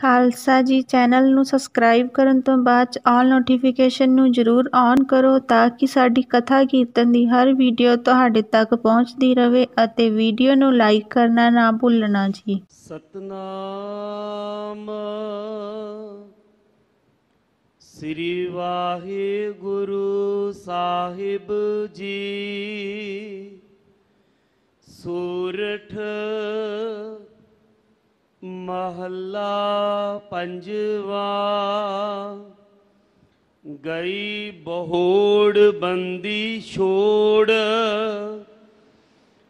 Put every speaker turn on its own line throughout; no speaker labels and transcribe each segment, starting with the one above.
ਖਾਲਸਾ ਜੀ ਚੈਨਲ ਨੂੰ ਸਬਸਕ੍ਰਾਈਬ ਕਰਨ ਤੋਂ ਬਾਅਦ ਆਲ ਨੋਟੀਫਿਕੇਸ਼ਨ ਨੂੰ ਜ਼ਰੂਰ ਔਨ ਕਰੋ ਤਾਂ ਕਿ ਸਾਡੀ ਕਥਾ ਕੀਰਤਨ ਦੀ ਹਰ ਵੀਡੀਓ ਤੁਹਾਡੇ ਤੱਕ ਪਹੁੰਚਦੀ ਰਹੇ ਅਤੇ ਵੀਡੀਓ ਨੂੰ ਲਾਈਕ ਕਰਨਾ ਨਾ ਭੁੱਲਣਾ ਜੀ ਸਤਨਾਮ
ਸ੍ਰੀ ਵਾਹਿਗੁਰੂ ਸਾਹਿਬ ਜੀ ਸੂਰਠ ਮਹੱਲਾ ਪੰਜਵਾ ਗਈ ਬਹੋੜ ਬੰਦੀ ਛੋੜ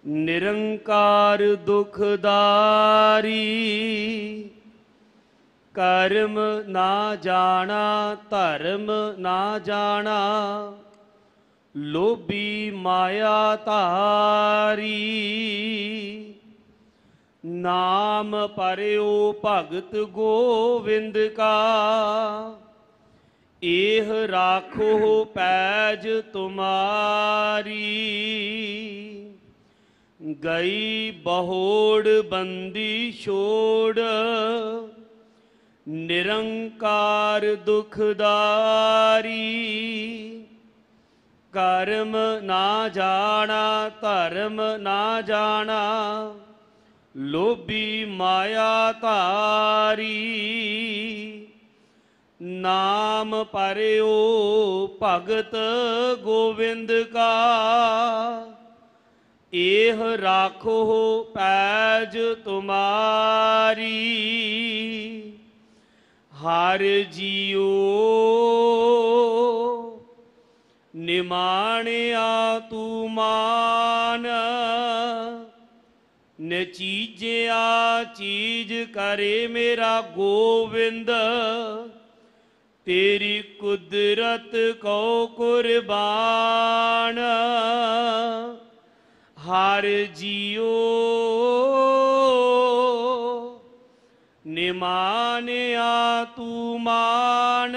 ਨਿਰੰਕਾਰ ਦੁਖਦਾਰੀ ਕਰਮ ਨਾ ਜਾਣਾ ਧਰਮ ਨਾ ਜਾਣਾ ਲੋਭੀ ਮਾਇਆ ਧਾਰੀ ਨਾਮ ਪਰਿਓ ਭਗਤ ਗੋਵਿੰਦ ਕਾ ਇਹ ਰਾਖੋ ਪੈਜ ਤੁਮਾਰੀ ਗਈ ਬਹੋੜ ਬੰਦੀ ਛੋੜ ਨਿਰੰਕਾਰ ਦੁਖਦਾਰੀ ਕਰਮ ਨਾ ਜਾਣਾ ਧਰਮ ਨਾ ਜਾਣਾ ਲੋਭੀ ਮਾਇਆ ਧਾਰੀ ਨਾਮ ਪਰਿਓ ਭਗਤ ਗੋਵਿੰਦ ਕਾ ਇਹ ਰਾਖੋ ਪੈਜ ਤੁਮਾਰੀ ਹਰ ਜੀਉ ਨਿਮਾਣਿਆ ਤੂ ਮਾਨ ਨਚੀਜਿਆ ਚੀਜ ਕਰੇ ਮੇਰਾ ਗੋਵਿੰਦ ਤੇਰੀ ਕੁਦਰਤ ਕੋ ਕੁਰਬਾਨ ਹਰ ਜੀਉ ਨਿਮਾਨਿਆ ਤੂ ਮਾਨ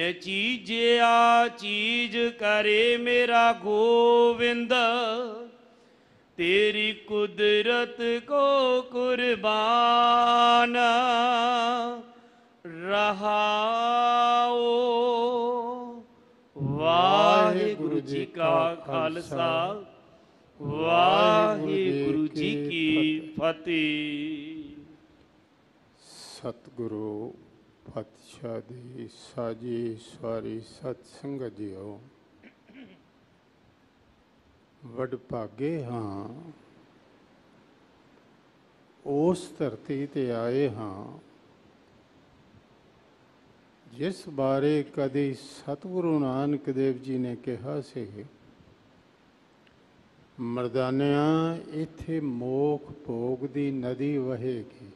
ਨਚੀਜਿਆ ਚੀਜ ਕਰੇ ਮੇਰਾ ਗੋਵਿੰਦ ਤੇਰੀ ਕੁਦਰਤ ਕੋ ਕੁਰਬਾਨ ਰਹਾਓ
ਵਾਹਿਗੁਰੂ ਜੀ ਕਾ ਖਾਲਸਾ
ਵਾਹਿਗੁਰੂ ਜੀ ਕੀ ਫਤਿਹ
ਸਤਿਗੁਰੂ ਪਤਸ਼ਾਹ ਦੀ ਸਾਜੀ ਸਾਰੀ ਸਤ ਸੰਗਤ ਜੀਓ ਵਡਭਾਗੇ ਹਾਂ ਉਸ ਧਰਤੀ ਤੇ ਆਏ ਹਾਂ ਜਿਸ ਬਾਰੇ ਕਦੇ ਸਤਿਗੁਰੂ ਨਾਨਕ ਦੇਵ ਜੀ ਨੇ ਕਿਹਾ ਸੀ ਮਰਦਾਨਿਆਂ ਇੱਥੇ ਮੋਖ ਭੋਗ ਦੀ ਨਦੀ ਵਹੇਗੀ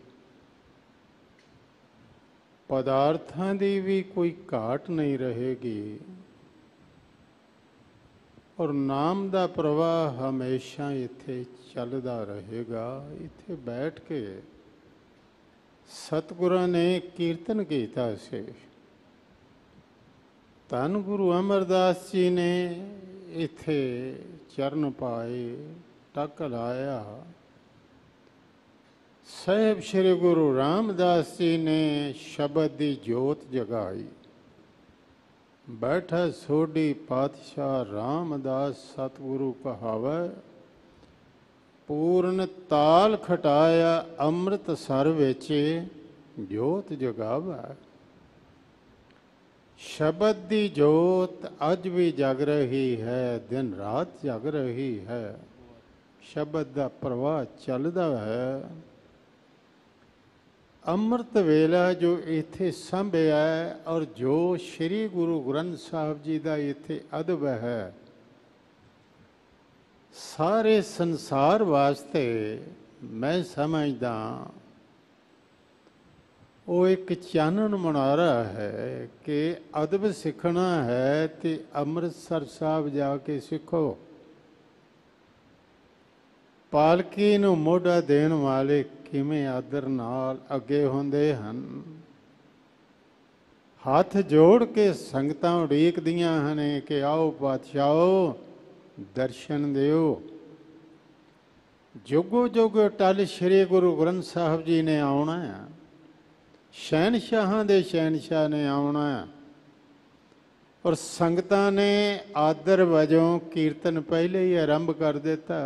ਪਦਾਰਥਾਂ ਦੀ ਵੀ ਕੋਈ ਘਾਟ ਨਹੀਂ ਰਹੇਗੀ ਔਰ ਨਾਮ ਦਾ ਪ੍ਰਵਾਹ ਹਮੇਸ਼ਾ ਇੱਥੇ ਚੱਲਦਾ ਰਹੇਗਾ ਇੱਥੇ ਬੈਠ ਕੇ ਸਤਿਗੁਰਾਂ ਨੇ ਕੀਰਤਨ ਕੀਤਾ ਸੀ ਤਨ ਗੁਰੂ ਅਮਰਦਾਸ ਜੀ ਨੇ ਇੱਥੇ ਚਰਨ ਪਾਏ ਟੱਕ ਲਾਇਆ ਸਹਿਬ ਸ੍ਰੀ ਗੁਰੂ ਰਾਮਦਾਸ ਜੀ ਨੇ ਸ਼ਬਦ ਦੀ ਜੋਤ ਜਗਾਈ ਬੈਠਾ ਸੋਢੀ ਪਾਤਸ਼ਾਹ ਰਾਮਦਾਸ ਸਤਿਗੁਰੂ ਕਹਾਵੈ ਪੂਰਨ ਤਾਲ ਖਟਾਇਆ ਅੰਮ੍ਰਿਤ ਸਰ ਵਿੱਚ ਜੋਤ ਜਗਾਵੈ ਸ਼ਬਦ ਦੀ ਜੋਤ ਅੱਜ ਵੀ ਜਗ ਰਹੀ ਹੈ ਦਿਨ ਰਾਤ ਜਗ ਰਹੀ ਹੈ ਸ਼ਬਦ ਦਾ ਪ੍ਰਵਾਹ ਚੱਲਦਾ ਹੈ ਅੰਮ੍ਰਿਤ ਵੇਲਾ ਜੋ ਇੱਥੇ ਸੰਭਿਆ ਹੈ ਔਰ ਜੋ ਸ੍ਰੀ ਗੁਰੂ ਗ੍ਰੰਥ ਸਾਹਿਬ ਜੀ ਦਾ ਇੱਥੇ ਅਦਬ ਹੈ ਸਾਰੇ ਸੰਸਾਰ ਵਾਸਤੇ ਮੈਂ ਸਮਝਦਾ ਉਹ ਇੱਕ ਚਾਨਣ ਮਨਾਰਾ ਹੈ ਕਿ ਅਦਬ ਸਿੱਖਣਾ ਹੈ ਤੇ ਅੰਮ੍ਰਿਤਸਰ ਸਾਹਿਬ ਜਾ ਕੇ ਸਿੱਖੋ ਪਾਲਕੀ ਨੂੰ ਮੋਢਾ ਦੇਣ ਵਾਲੇ ਕਿਵੇਂ ਆਦਰ ਨਾਲ ਅੱਗੇ ਹੁੰਦੇ ਹਨ ਹੱਥ ਜੋੜ ਕੇ ਸੰਗਤਾਂ ਉਡੀਕਦੀਆਂ ਹਨ ਕਿ ਆਓ ਪਾਤਸ਼ਾਹੋ ਦਰਸ਼ਨ ਦਿਓ ਜੋਗੋ ਜੁਗ ਟਲ ਸ੍ਰੀ ਗੁਰੂ ਗ੍ਰੰਥ ਸਾਹਿਬ ਜੀ ਨੇ ਆਉਣਾ ਹੈ ਸ਼ਹਿਨशाहों ਦੇ ਸ਼ਹਿਨशाह ਨੇ ਆਉਣਾ ਹੈ ਔਰ ਸੰਗਤਾਂ ਨੇ ਆਦਰ ਵਜੋਂ ਕੀਰਤਨ ਪਹਿਲੇ ਹੀ ਆਰੰਭ ਕਰ ਦਿੱਤਾ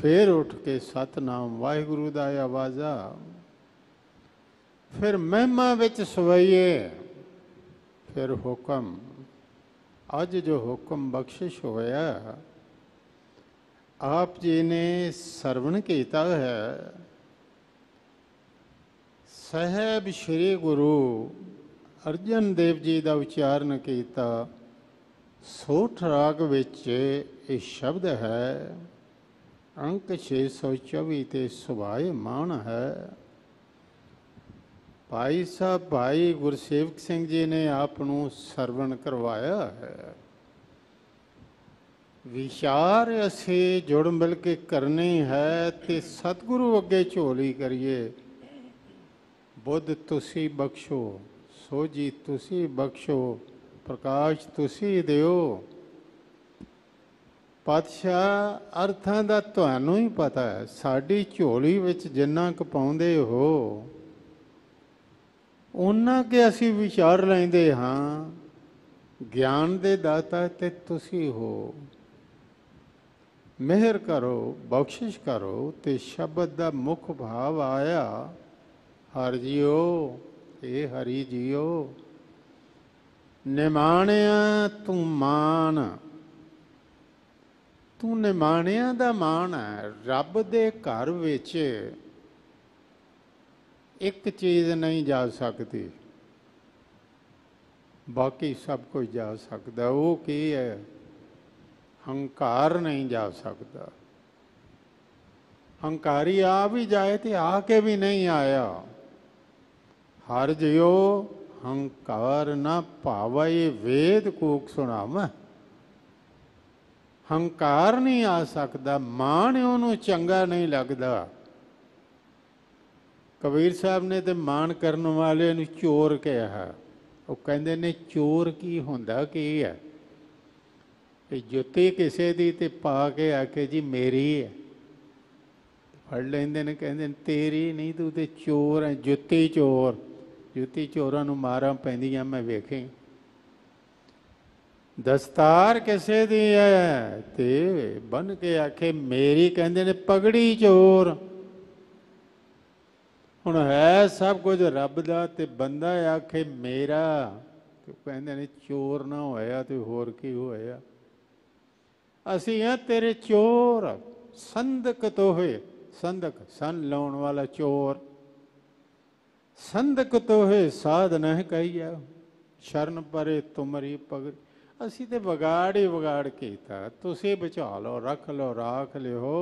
ਫੇਰ ਉੱਠ ਕੇ ਸਤਨਾਮ ਵਾਹਿਗੁਰੂ ਦਾ ਆਵਾਜ਼ਾ ਫਿਰ ਮਹਿਮਾ ਵਿੱਚ ਸਵਈਏ ਫਿਰ ਹੁਕਮ ਅੱਜ ਜੋ ਹੁਕਮ ਬਖਸ਼ਿਸ਼ ਹੋਇਆ ਆਪ ਜੀ ਨੇ ਸਰਵਣ ਕੀਤਾ ਹੈ ਸਹਿਬ ਸ੍ਰੀ ਗੁਰੂ ਅਰਜਨ ਦੇਵ ਜੀ ਦਾ ਉਚਾਰਨ ਕੀਤਾ ਸੋਠ ਰਾਗ ਵਿੱਚ ਇਹ ਸ਼ਬਦ ਹੈ ਅੰਕ 624 ਤੇ ਸੁਭਾਏ ਮਾਨ ਹੈ ਭਾਈ ਸਾਹਿਬ ਭਾਈ ਗੁਰਸੇਵਕ ਸਿੰਘ ਜੀ ਨੇ ਆਪ ਨੂੰ ਸਰਵਣ ਕਰਵਾਇਆ ਹੈ ਵਿਚਾਰ ਅਸੀਂ ਜੁੜ ਮਿਲ ਕੇ ਕਰਨੀ ਹੈ ਤੇ ਸਤਿਗੁਰੂ ਅੱਗੇ ਝੋਲੀ ਕਰੀਏ ਬੁੱਧ ਤੁਸੀਂ ਬਖਸ਼ੋ ਸੋਜੀ ਤੁਸੀਂ ਬਖਸ਼ੋ ਪ੍ਰਕਾਸ਼ ਤੁਸੀਂ ਦਿਓ ਪਾਤਸ਼ਾਹ ਅਰਥਾਂ ਦਾ ਤੁਹਾਨੂੰ ਹੀ ਪਤਾ ਹੈ ਸਾਡੀ ਝੋਲੀ ਵਿੱਚ ਜਿੰਨਾ ਕੁ ਪਾਉਂਦੇ ਹੋ ਉਹਨਾਂ ਕੇ ਅਸੀਂ ਵਿਚਾਰ ਲੈਂਦੇ ਹਾਂ ਗਿਆਨ ਦੇ ਦਾਤਾ ਤੇ ਤੁਸੀਂ ਹੋ ਮਿਹਰ ਕਰੋ ਬਖਸ਼ਿਸ਼ ਕਰੋ ਤੇ ਸ਼ਬਦ ਦਾ ਮੁੱਖ ਭਾਵ ਆਇਆ ਹਰ ਜੀਓ ਏ ਹਰੀ ਜੀਓ ਨਿਮਾਣਿਆ ਤੂੰ ਮਾਨ ਤੂੰ ਨਿਮਾਣਿਆਂ ਦਾ ਮਾਣ ਹੈ ਰੱਬ ਦੇ ਘਰ ਵਿੱਚ ਇੱਕ ਚੀਜ਼ ਨਹੀਂ ਜਾ ਸਕਦੀ ਬਾਕੀ ਸਭ ਕੁਝ ਜਾ ਸਕਦਾ ਉਹ ਕੀ ਹੈ ਹੰਕਾਰ ਨਹੀਂ ਜਾ ਸਕਦਾ ਹੰਕਾਰੀ ਆ ਵੀ ਜਾਏ ਤੇ ਆ ਕੇ ਵੀ ਨਹੀਂ ਆਇਆ ਹਰ ਜਿਉ ਹੰਕਾਰ ਨਾ ਭਾਵੇ ਵੇਦ ਕੋਕ ਸੁਣਾਵਾ ਹੰਕਾਰ ਨਹੀਂ ਆ ਸਕਦਾ ਮਾਣ ਉਹਨੂੰ ਚੰਗਾ ਨਹੀਂ ਲੱਗਦਾ ਕਬੀਰ ਸਾਹਿਬ ਨੇ ਤੇ ਮਾਣ ਕਰਨ ਵਾਲੇ ਨੂੰ ਚੋਰ ਕਿਹਾ ਉਹ ਕਹਿੰਦੇ ਨੇ ਚੋਰ ਕੀ ਹੁੰਦਾ ਕੀ ਹੈ ਕਿ ਜੁੱਤੀ ਕਿਸੇ ਦੀ ਤੇ ਪਾ ਕੇ ਆ ਕੇ ਜੀ ਮੇਰੀ ਹੈ ਫੜ ਲੈਂਦੇ ਨੇ ਕਹਿੰਦੇ ਨੇ ਤੇਰੀ ਨਹੀਂ ਤੂੰ ਤੇ ਚੋਰ ਹੈ ਜੁੱਤੀ ਚੋਰ ਜੁੱਤੀ ਚੋਰਾਂ ਨੂੰ ਮਾਰਾਂ ਪੈਂਦੀਆਂ ਮੈਂ ਵੇਖੇ ਦਸਤਾਰ ਕਿਸੇ ਦੀ ਐ ਤੇ ਬਨ ਕੇ ਆਖੇ ਮੇਰੀ ਕਹਿੰਦੇ ਨੇ ਪਗੜੀ ਚੋਰ ਹੁਣ ਹੈ ਸਭ ਕੁਝ ਰੱਬ ਦਾ ਤੇ ਬੰਦਾ ਆਖੇ ਮੇਰਾ ਤੇ ਕਹਿੰਦੇ ਨੇ ਚੋਰ ਨਾ ਹੋਇਆ ਤੇ ਹੋਰ ਕੀ ਹੋਇਆ ਅਸੀਂ ਆ ਤੇਰੇ ਚੋਰ ਸੰਦਕ ਤੋਹੇ ਸੰਦਕ ਸੰ ਲਾਉਣ ਵਾਲਾ ਚੋਰ ਸੰਦਕ ਤੋਹੇ ਹੋਏ ਸਾਧ ਨਹਿ ਕਹੀਆ ਸ਼ਰਨ ਪਰੇ ਤੁਮਰੀ ਪਗੜੀ ਅਸੀਂ ਤੇ ਵਿਗਾੜ ਹੀ ਵਿਗਾੜ ਕੀਤਾ ਤੁਸੀਂ ਬਚਾ ਲਓ ਰੱਖ ਲਓ ਰਾਖ ਲਿਓ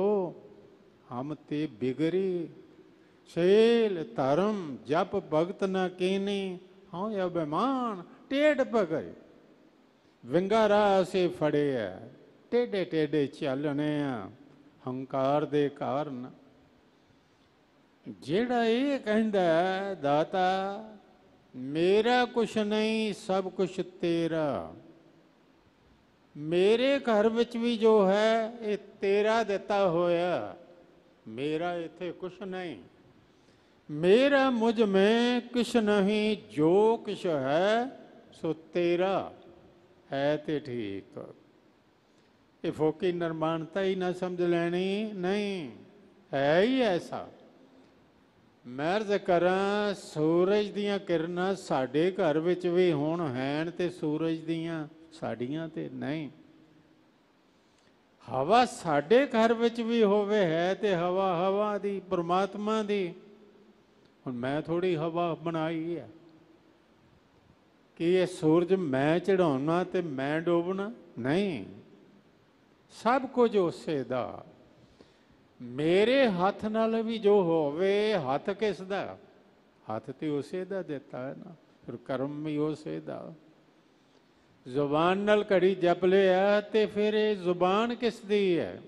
ਹਮ ਤੇ ਬਿਗਰੀ ਛੇਲ ਧਰਮ ਜਪ ਭਗਤ ਨਾ ਕੀਨੀ ਹਉ ਇਹ ਬੇਮਾਨ ਟੇਡ ਭਗਤ ਵਿੰਗਾਰਾ ਸੇ ਫੜੇ ਐ ਟੇਡੇ ਟੇਡੇ ਚੱਲਣੇ ਆ ਹੰਕਾਰ ਦੇ ਕਾਰਨ ਜਿਹੜਾ ਇਹ ਕਹਿੰਦਾ ਦਾਤਾ ਮੇਰਾ ਕੁਛ ਨਹੀਂ ਸਭ ਕੁਛ ਤੇਰਾ ਮੇਰੇ ਘਰ ਵਿੱਚ ਵੀ ਜੋ ਹੈ ਇਹ ਤੇਰਾ ਦਿੱਤਾ ਹੋਇਆ ਮੇਰਾ ਇੱਥੇ ਕੁਛ ਨਹੀਂ ਮੇਰਾ ਮੁਝ ਮੈਂ ਕਿਛ ਨਹੀਂ ਜੋ ਕਿਛ ਹੈ ਸੋ ਤੇਰਾ ਹੈ ਤੇ ਠੀਕ ਇਹ ਫੋਕੀ ਨਿਰਮਾਣਤਾ ਹੀ ਨਾ ਸਮਝ ਲੈਣੀ ਨਹੀਂ ਹੈ ਹੀ ਐਸਾ ਮਰਜ਼ ਕਰਾਂ ਸੂਰਜ ਦੀਆਂ ਕਿਰਨਾਂ ਸਾਡੇ ਘਰ ਵਿੱਚ ਵੀ ਹੁਣ ਹੈਣ ਤੇ ਸੂਰਜ ਦੀਆਂ ਸਾਡੀਆਂ ਤੇ ਨਹੀਂ ਹਵਾ ਸਾਡੇ ਘਰ ਵਿੱਚ ਵੀ ਹੋਵੇ ਹੈ ਤੇ ਹਵਾ ਹਵਾ ਦੀ ਪ੍ਰਮਾਤਮਾ ਦੀ ਹੁਣ ਮੈਂ ਥੋੜੀ ਹਵਾ ਬਣਾਈ ਹੈ ਕਿ ਇਹ ਸੂਰਜ ਮੈਂ ਚੜਾਉਣਾ ਤੇ ਮੈਂ ਡੋਬਣਾ ਨਹੀਂ ਸਭ ਕੁਝ ਉਸੇ ਦਾ ਮੇਰੇ ਹੱਥ ਨਾਲ ਵੀ ਜੋ ਹੋਵੇ ਹੱਥ ਕਿਸ ਦਾ ਹੱਥ ਤੇ ਉਸੇ ਦਾ ਦਿੱਤਾ ਹੈ ਨਾ ਫਿਰ ਕਰਮ ਵੀ ਉਸੇ ਦਾ ਜ਼ੁਬਾਨ ਨਾਲ ਘੜੀ ਜਪ ਲਿਆ ਤੇ ਫਿਰ ਇਹ ਜ਼ੁਬਾਨ ਕਿਸ ਦੀ ਹੈ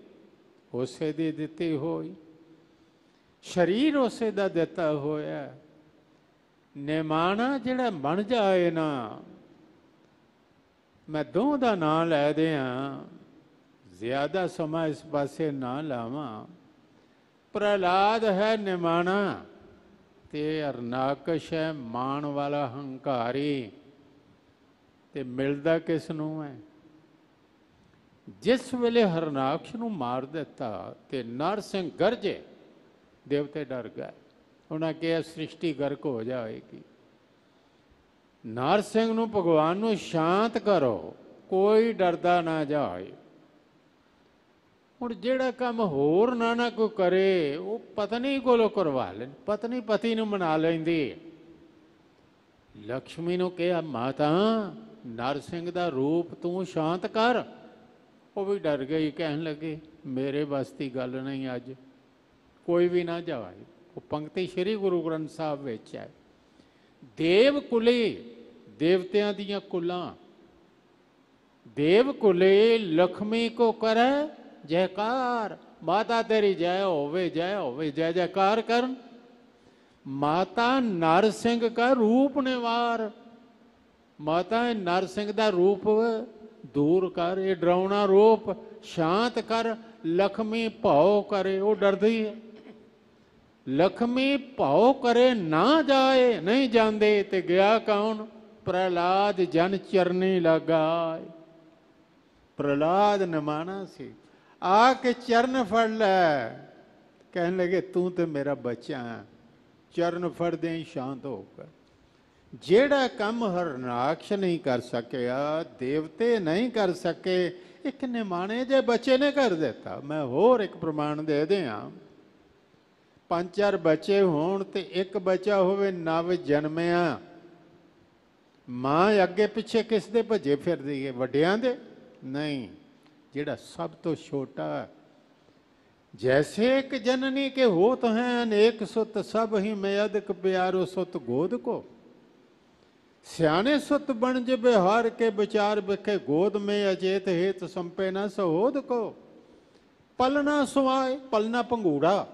ਉਸੇ ਦੀ ਦਿੱਤੀ ਹੋਈ ਸਰੀਰ ਉਸੇ ਦਾ ਦਿੱਤਾ ਹੋਇਆ ਨਿਮਾਣਾ ਜਿਹੜਾ ਬਣ ਜਾਏ ਨਾ ਮੈਂ ਦੋਹਾਂ ਦਾ ਨਾਂ ਲੈ ਦਿਆਂ ਜ਼ਿਆਦਾ ਸਮਾਂ ਇਸ ਪਾਸੇ ਨਾ ਲਾਵਾਂ ਪ੍ਰਹਲਾਦ ਹੈ ਨਿਮਾਣਾ ਤੇ ਅਰਨਾਕਸ਼ ਹੈ ਮਾਣ ਵਾਲਾ ਹੰਕਾਰੀ ਤੇ ਮਿਲਦਾ ਕਿਸ ਨੂੰ ਹੈ ਜਿਸ ਵੇਲੇ ਹਰਨਾਖਸ਼ ਨੂੰ ਮਾਰ ਦਿੱਤਾ ਤੇ ਨਰ ਸਿੰਘ ਗਰਜੇ ਦੇਵਤੇ ਡਰ ਗਏ ਉਹਨਾਂ ਕਿਹਾ ਸ੍ਰਿਸ਼ਟੀ ਗਰਕ ਹੋ ਜਾਏਗੀ ਨਰ ਸਿੰਘ ਨੂੰ ਭਗਵਾਨ ਨੂੰ ਸ਼ਾਂਤ ਕਰੋ ਕੋਈ ਡਰਦਾ ਨਾ ਜਾਏ ਹੁਣ ਜਿਹੜਾ ਕੰਮ ਹੋਰ ਨਾ ਨਾ ਕੋ ਕਰੇ ਉਹ ਪਤਨੀ ਕੋਲੋਂ ਕਰਵਾ ਲੈ ਪਤਨੀ ਪਤੀ ਨੂੰ ਮਨਾ ਲੈਂਦੀ ਲక్ష్ਮੀ ਨੂੰ ਕਿਹਾ ਮਾਤਾ ਨਰਸਿੰਘ ਦਾ ਰੂਪ ਤੂੰ ਸ਼ਾਂਤ ਕਰ ਉਹ ਵੀ ਡਰ ਗਈ ਕਹਿਣ ਲੱਗੇ ਮੇਰੇ ਬਸ ਦੀ ਗੱਲ ਨਹੀਂ ਅੱਜ ਕੋਈ ਵੀ ਨਾ ਜਾਵੇ ਉਹ ਪੰਕਤੀ ਸ੍ਰੀ ਗੁਰੂ ਗ੍ਰੰਥ ਸਾਹਿਬ ਵਿੱਚ ਹੈ ਦੇਵ ਕੁਲੇ ਦੇਵਤਿਆਂ ਦੀਆਂ ਕੁਲਾਂ ਦੇਵ ਕੁਲੇ ਲਖਮੀ ਕੋ ਕਰੈ ਜੈਕਾਰ ਮਾਤਾ ਤੇਰੀ ਜੈ ਹੋਵੇ ਜੈ ਹੋਵੇ ਜੈ ਜੈਕਾਰ ਕਰਨ ਮਾਤਾ ਨਰਸਿੰਘ ਕਾ ਰੂਪ ਨਿਵਾਰ ਮਾਤਾ ਨਰ ਸਿੰਘ ਦਾ ਰੂਪ ਦੂਰ ਕਰ ਇਹ ਡਰਾਉਣਾ ਰੂਪ ਸ਼ਾਂਤ ਕਰ ਲਖਮੀ ਭਾਉ ਕਰੇ ਉਹ ਡਰਦੀ ਹੈ ਲਖਮੀ ਭਾਉ ਕਰੇ ਨਾ ਜਾਏ ਨਹੀਂ ਜਾਂਦੇ ਤੇ ਗਿਆ ਕੌਣ ਪ੍ਰਹਲਾਦ ਜਨ ਚਰਨੀ ਲਗਾ ਪ੍ਰਹਲਾਦ ਨਮਾਣਾ ਸੀ ਆ ਕੇ ਚਰਨ ਫੜ ਲੈ ਕਹਿਣ ਲਗੇ ਤੂੰ ਤੇ ਮੇਰਾ ਬੱਚਾ ਚਰਨ ਫੜਦੇ ਹੀ ਸ਼ਾਂਤ ਹੋ ਗਿਆ ਜਿਹੜਾ ਕੰਮ ਹਰਨਾਕਸ਼ ਨਹੀਂ ਕਰ ਸਕਿਆ ਦੇਵਤੇ ਨਹੀਂ ਕਰ ਸਕੇ ਇੱਕ ਨਿਮਾਣੇ ਜੇ ਬੱਚੇ ਨੇ ਕਰ ਦਿੱਤਾ ਮੈਂ ਹੋਰ ਇੱਕ ਪ੍ਰਮਾਣ ਦੇ ਦਿਆਂ ਪੰਜ ਚਾਰ ਬੱਚੇ ਹੋਣ ਤੇ ਇੱਕ ਬੱਚਾ ਹੋਵੇ ਨਵ ਜਨਮਿਆ ਮਾਂ ਅੱਗੇ ਪਿੱਛੇ ਕਿਸ ਦੇ ਭੱਜੇ ਫਿਰਦੀ ਹੈ ਵੱਡਿਆਂ ਦੇ ਨਹੀਂ ਜਿਹੜਾ ਸਭ ਤੋਂ ਛੋਟਾ जैसे एक जननी के होत हैं अनेक सुत सब ही मैं ਅਦਕ प्यारो सुत गोद को ਸਿਆਣੇ ਸੁਤ ਬਣ ਜੇ ਬਿਹਾਰ ਕੇ ਵਿਚਾਰ ਵਿਖੇ ਗੋਦ ਮੇ ਅਜੇਤ ਹੇਤ ਸੰਪੇ ਨਾ ਸਹੋਦ ਕੋ ਪਲਨਾ ਸੁਆਏ ਪਲਨਾ ਪੰਗੂੜਾ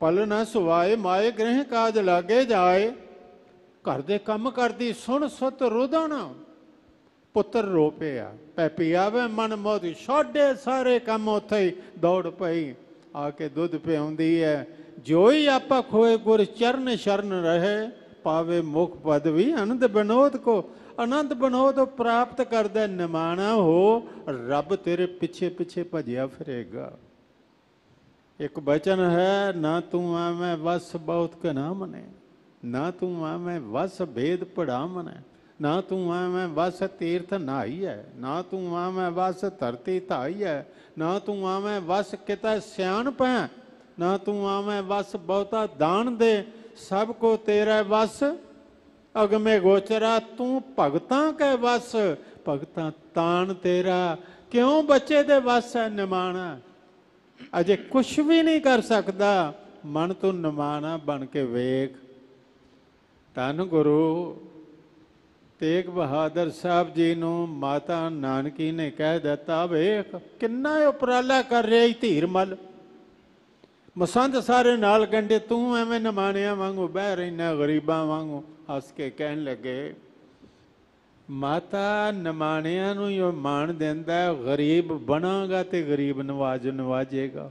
ਪਲਨਾ ਸੁਆਏ ਮਾਇ ਗ੍ਰਹਿ ਕਾਜ ਲਾਗੇ ਜਾਏ ਘਰ ਦੇ ਕੰਮ ਕਰਦੀ ਸੁਣ ਸੁਤ ਰੋਦਣਾ ਪੁੱਤਰ ਰੋ ਪਿਆ ਪੈਪੀ ਵੇ ਮਨ ਮੋਦੀ ਛੋਡੇ ਸਾਰੇ ਕੰਮ ਉਥੇ ਦੌੜ ਪਈ ਆ ਕੇ ਦੁੱਧ ਪਿਉਂਦੀ ਹੈ ਜੋ ਹੀ ਆਪਾ ਖੋਏ ਗੁਰ ਚਰਨ ਸ਼ਰਨ ਰਹੇ ਪਾਵੇ ਮੁਖ ਪਦਵੀ ਅਨੰਦ ਬਨੋਦ ਕੋ ਅਨੰਦ ਬਨੋਦ ਪ੍ਰਾਪਤ ਕਰਦਾ ਨਿਮਾਣਾ ਹੋ ਰੱਬ ਤੇਰੇ ਪਿੱਛੇ ਪਿੱਛੇ ਭਜਿਆ ਫਿਰੇਗਾ ਇੱਕ ਬਚਨ ਹੈ ਨਾ ਤੂੰ ਆਵੇਂ ਵਸ ਬਹੁਤ ਕਨਾ ਮਨੇ ਨਾ ਤੂੰ ਆਵੇਂ ਵਸ ਭੇਦ ਪੜਾ ਮਨੇ ਨਾ ਤੂੰ ਆਵੇਂ ਵਸ ਤੀਰਥ ਨਾਈ ਹੈ ਨਾ ਤੂੰ ਆਵੇਂ ਵਸ ਧਰਤੀ ਧਾਈ ਹੈ ਨਾ ਤੂੰ ਆਵੇਂ ਵਸ ਕਿਤੇ ਸਿਆਣ ਪੈ ਨਾ ਤੂੰ ਆਵੇਂ ਵਸ ਬਹੁਤਾ ਦਾਨ ਦੇ ਸਭ ਕੋ ਤੇਰਾ ਵਸ ਅਗਮੇ ਗੋਚਰਾ ਤੂੰ ਭਗਤਾਂ ਕੈ ਵਸ ਭਗਤਾਂ ਤਾਣ ਤੇਰਾ ਕਿਉਂ ਬੱਚੇ ਦੇ ਵਸ ਹੈ ਨਿਮਾਣਾ ਅਜੇ ਕੁਛ ਵੀ ਨਹੀਂ ਕਰ ਸਕਦਾ ਮਨ ਤੋਂ ਨਿਮਾਣਾ ਬਣ ਕੇ ਵੇਖ ਤਨ ਗੁਰੂ ਤੇਗ ਬਹਾਦਰ ਸਾਹਿਬ ਜੀ ਨੂੰ ਮਾਤਾ ਨਾਨਕੀ ਨੇ ਕਹਿ ਦਿੱਤਾ ਵੇਖ ਕਿੰਨਾ ਉਪਰਾਲਾ ਕਰ ਰਹੀ ਧੀਰਮਲ ਮਸੰਦ ਸਾਰੇ ਨਾਲ ਗੰਡੇ ਤੂੰ ਐਵੇਂ ਨਮਾਣਿਆ ਵਾਂਗੂ ਬਹਿ ਰਹਿਣਾ ਗਰੀਬਾਂ ਵਾਂਗੂ ਹੱਸ ਕੇ ਕਹਿਣ ਲੱਗੇ ਮਾਤਾ ਨਮਾਣਿਆਂ ਨੂੰ ਇਹ ਮਾਣ ਦਿੰਦਾ ਗਰੀਬ ਬਣਾਗਾ ਤੇ ਗਰੀਬ ਨਵਾਜ ਨਵਾਜੇਗਾ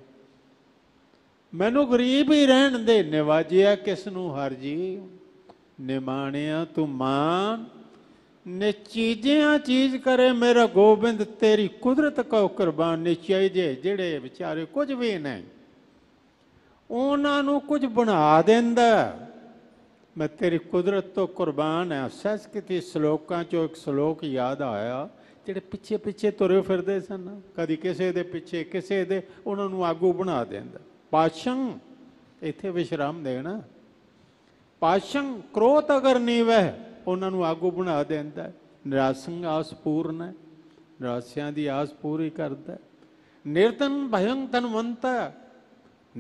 ਮੈਨੂੰ ਗਰੀਬ ਹੀ ਰਹਿਣ ਦੇ ਨਿਵਾਜਿਆ ਕਿਸ ਨੂੰ ਹਰ ਜੀ ਨਿਮਾਣਿਆ ਤੂੰ ਮਾਂ ਨੇ ਚੀਜ਼ਾਂ ਚੀਜ਼ ਕਰੇ ਮੇਰਾ ਗੋਬਿੰਦ ਤੇਰੀ ਕੁਦਰਤ ਕੋ ਕੁਰਬਾਨ ਨੇ ਚਾਹੀਦੇ ਜਿਹੜੇ ਵਿਚਾਰੇ ਕੁਝ ਵੀ ਨਹੀਂ ਉਹਨਾਂ ਨੂੰ ਕੁਝ ਬਣਾ ਦਿੰਦਾ ਮੈਂ ਤੇਰੀ ਕੁਦਰਤ ਤੋਂ ਕੁਰਬਾਨ ਹਾਂ ਸੱਚ ਕਿਤੇ ਸ਼ਲੋਕਾਂ ਚੋਂ ਇੱਕ ਸ਼ਲੋਕ ਯਾਦ ਆਇਆ ਜਿਹੜੇ ਪਿੱਛੇ ਪਿੱਛੇ ਤੁਰੇ ਫਿਰਦੇ ਸਨ ਕਦੀ ਕਿਸੇ ਦੇ ਪਿੱਛੇ ਕਿਸੇ ਦੇ ਉਹਨਾਂ ਨੂੰ ਆਗੂ ਬਣਾ ਦਿੰਦਾ ਪਾਸ਼ੰ ਇੱਥੇ ਵਿਸ਼ਰਾਮ ਦੇਣਾ ਪਾਸ਼ੰ ਕ੍ਰੋਧ ਅਗਰ ਨੀਵਹਿ ਉਹਨਾਂ ਨੂੰ ਆਗੂ ਬਣਾ ਦਿੰਦਾ ਨਿਰਾਸੰ ਆਸ ਪੂਰਨ ਨਿਰਾਸਿਆਂ ਦੀ ਆਸ ਪੂਰੀ ਕਰਦਾ ਨਿਰਤਨ ਭਯੰ ਤਨਵੰਤਾ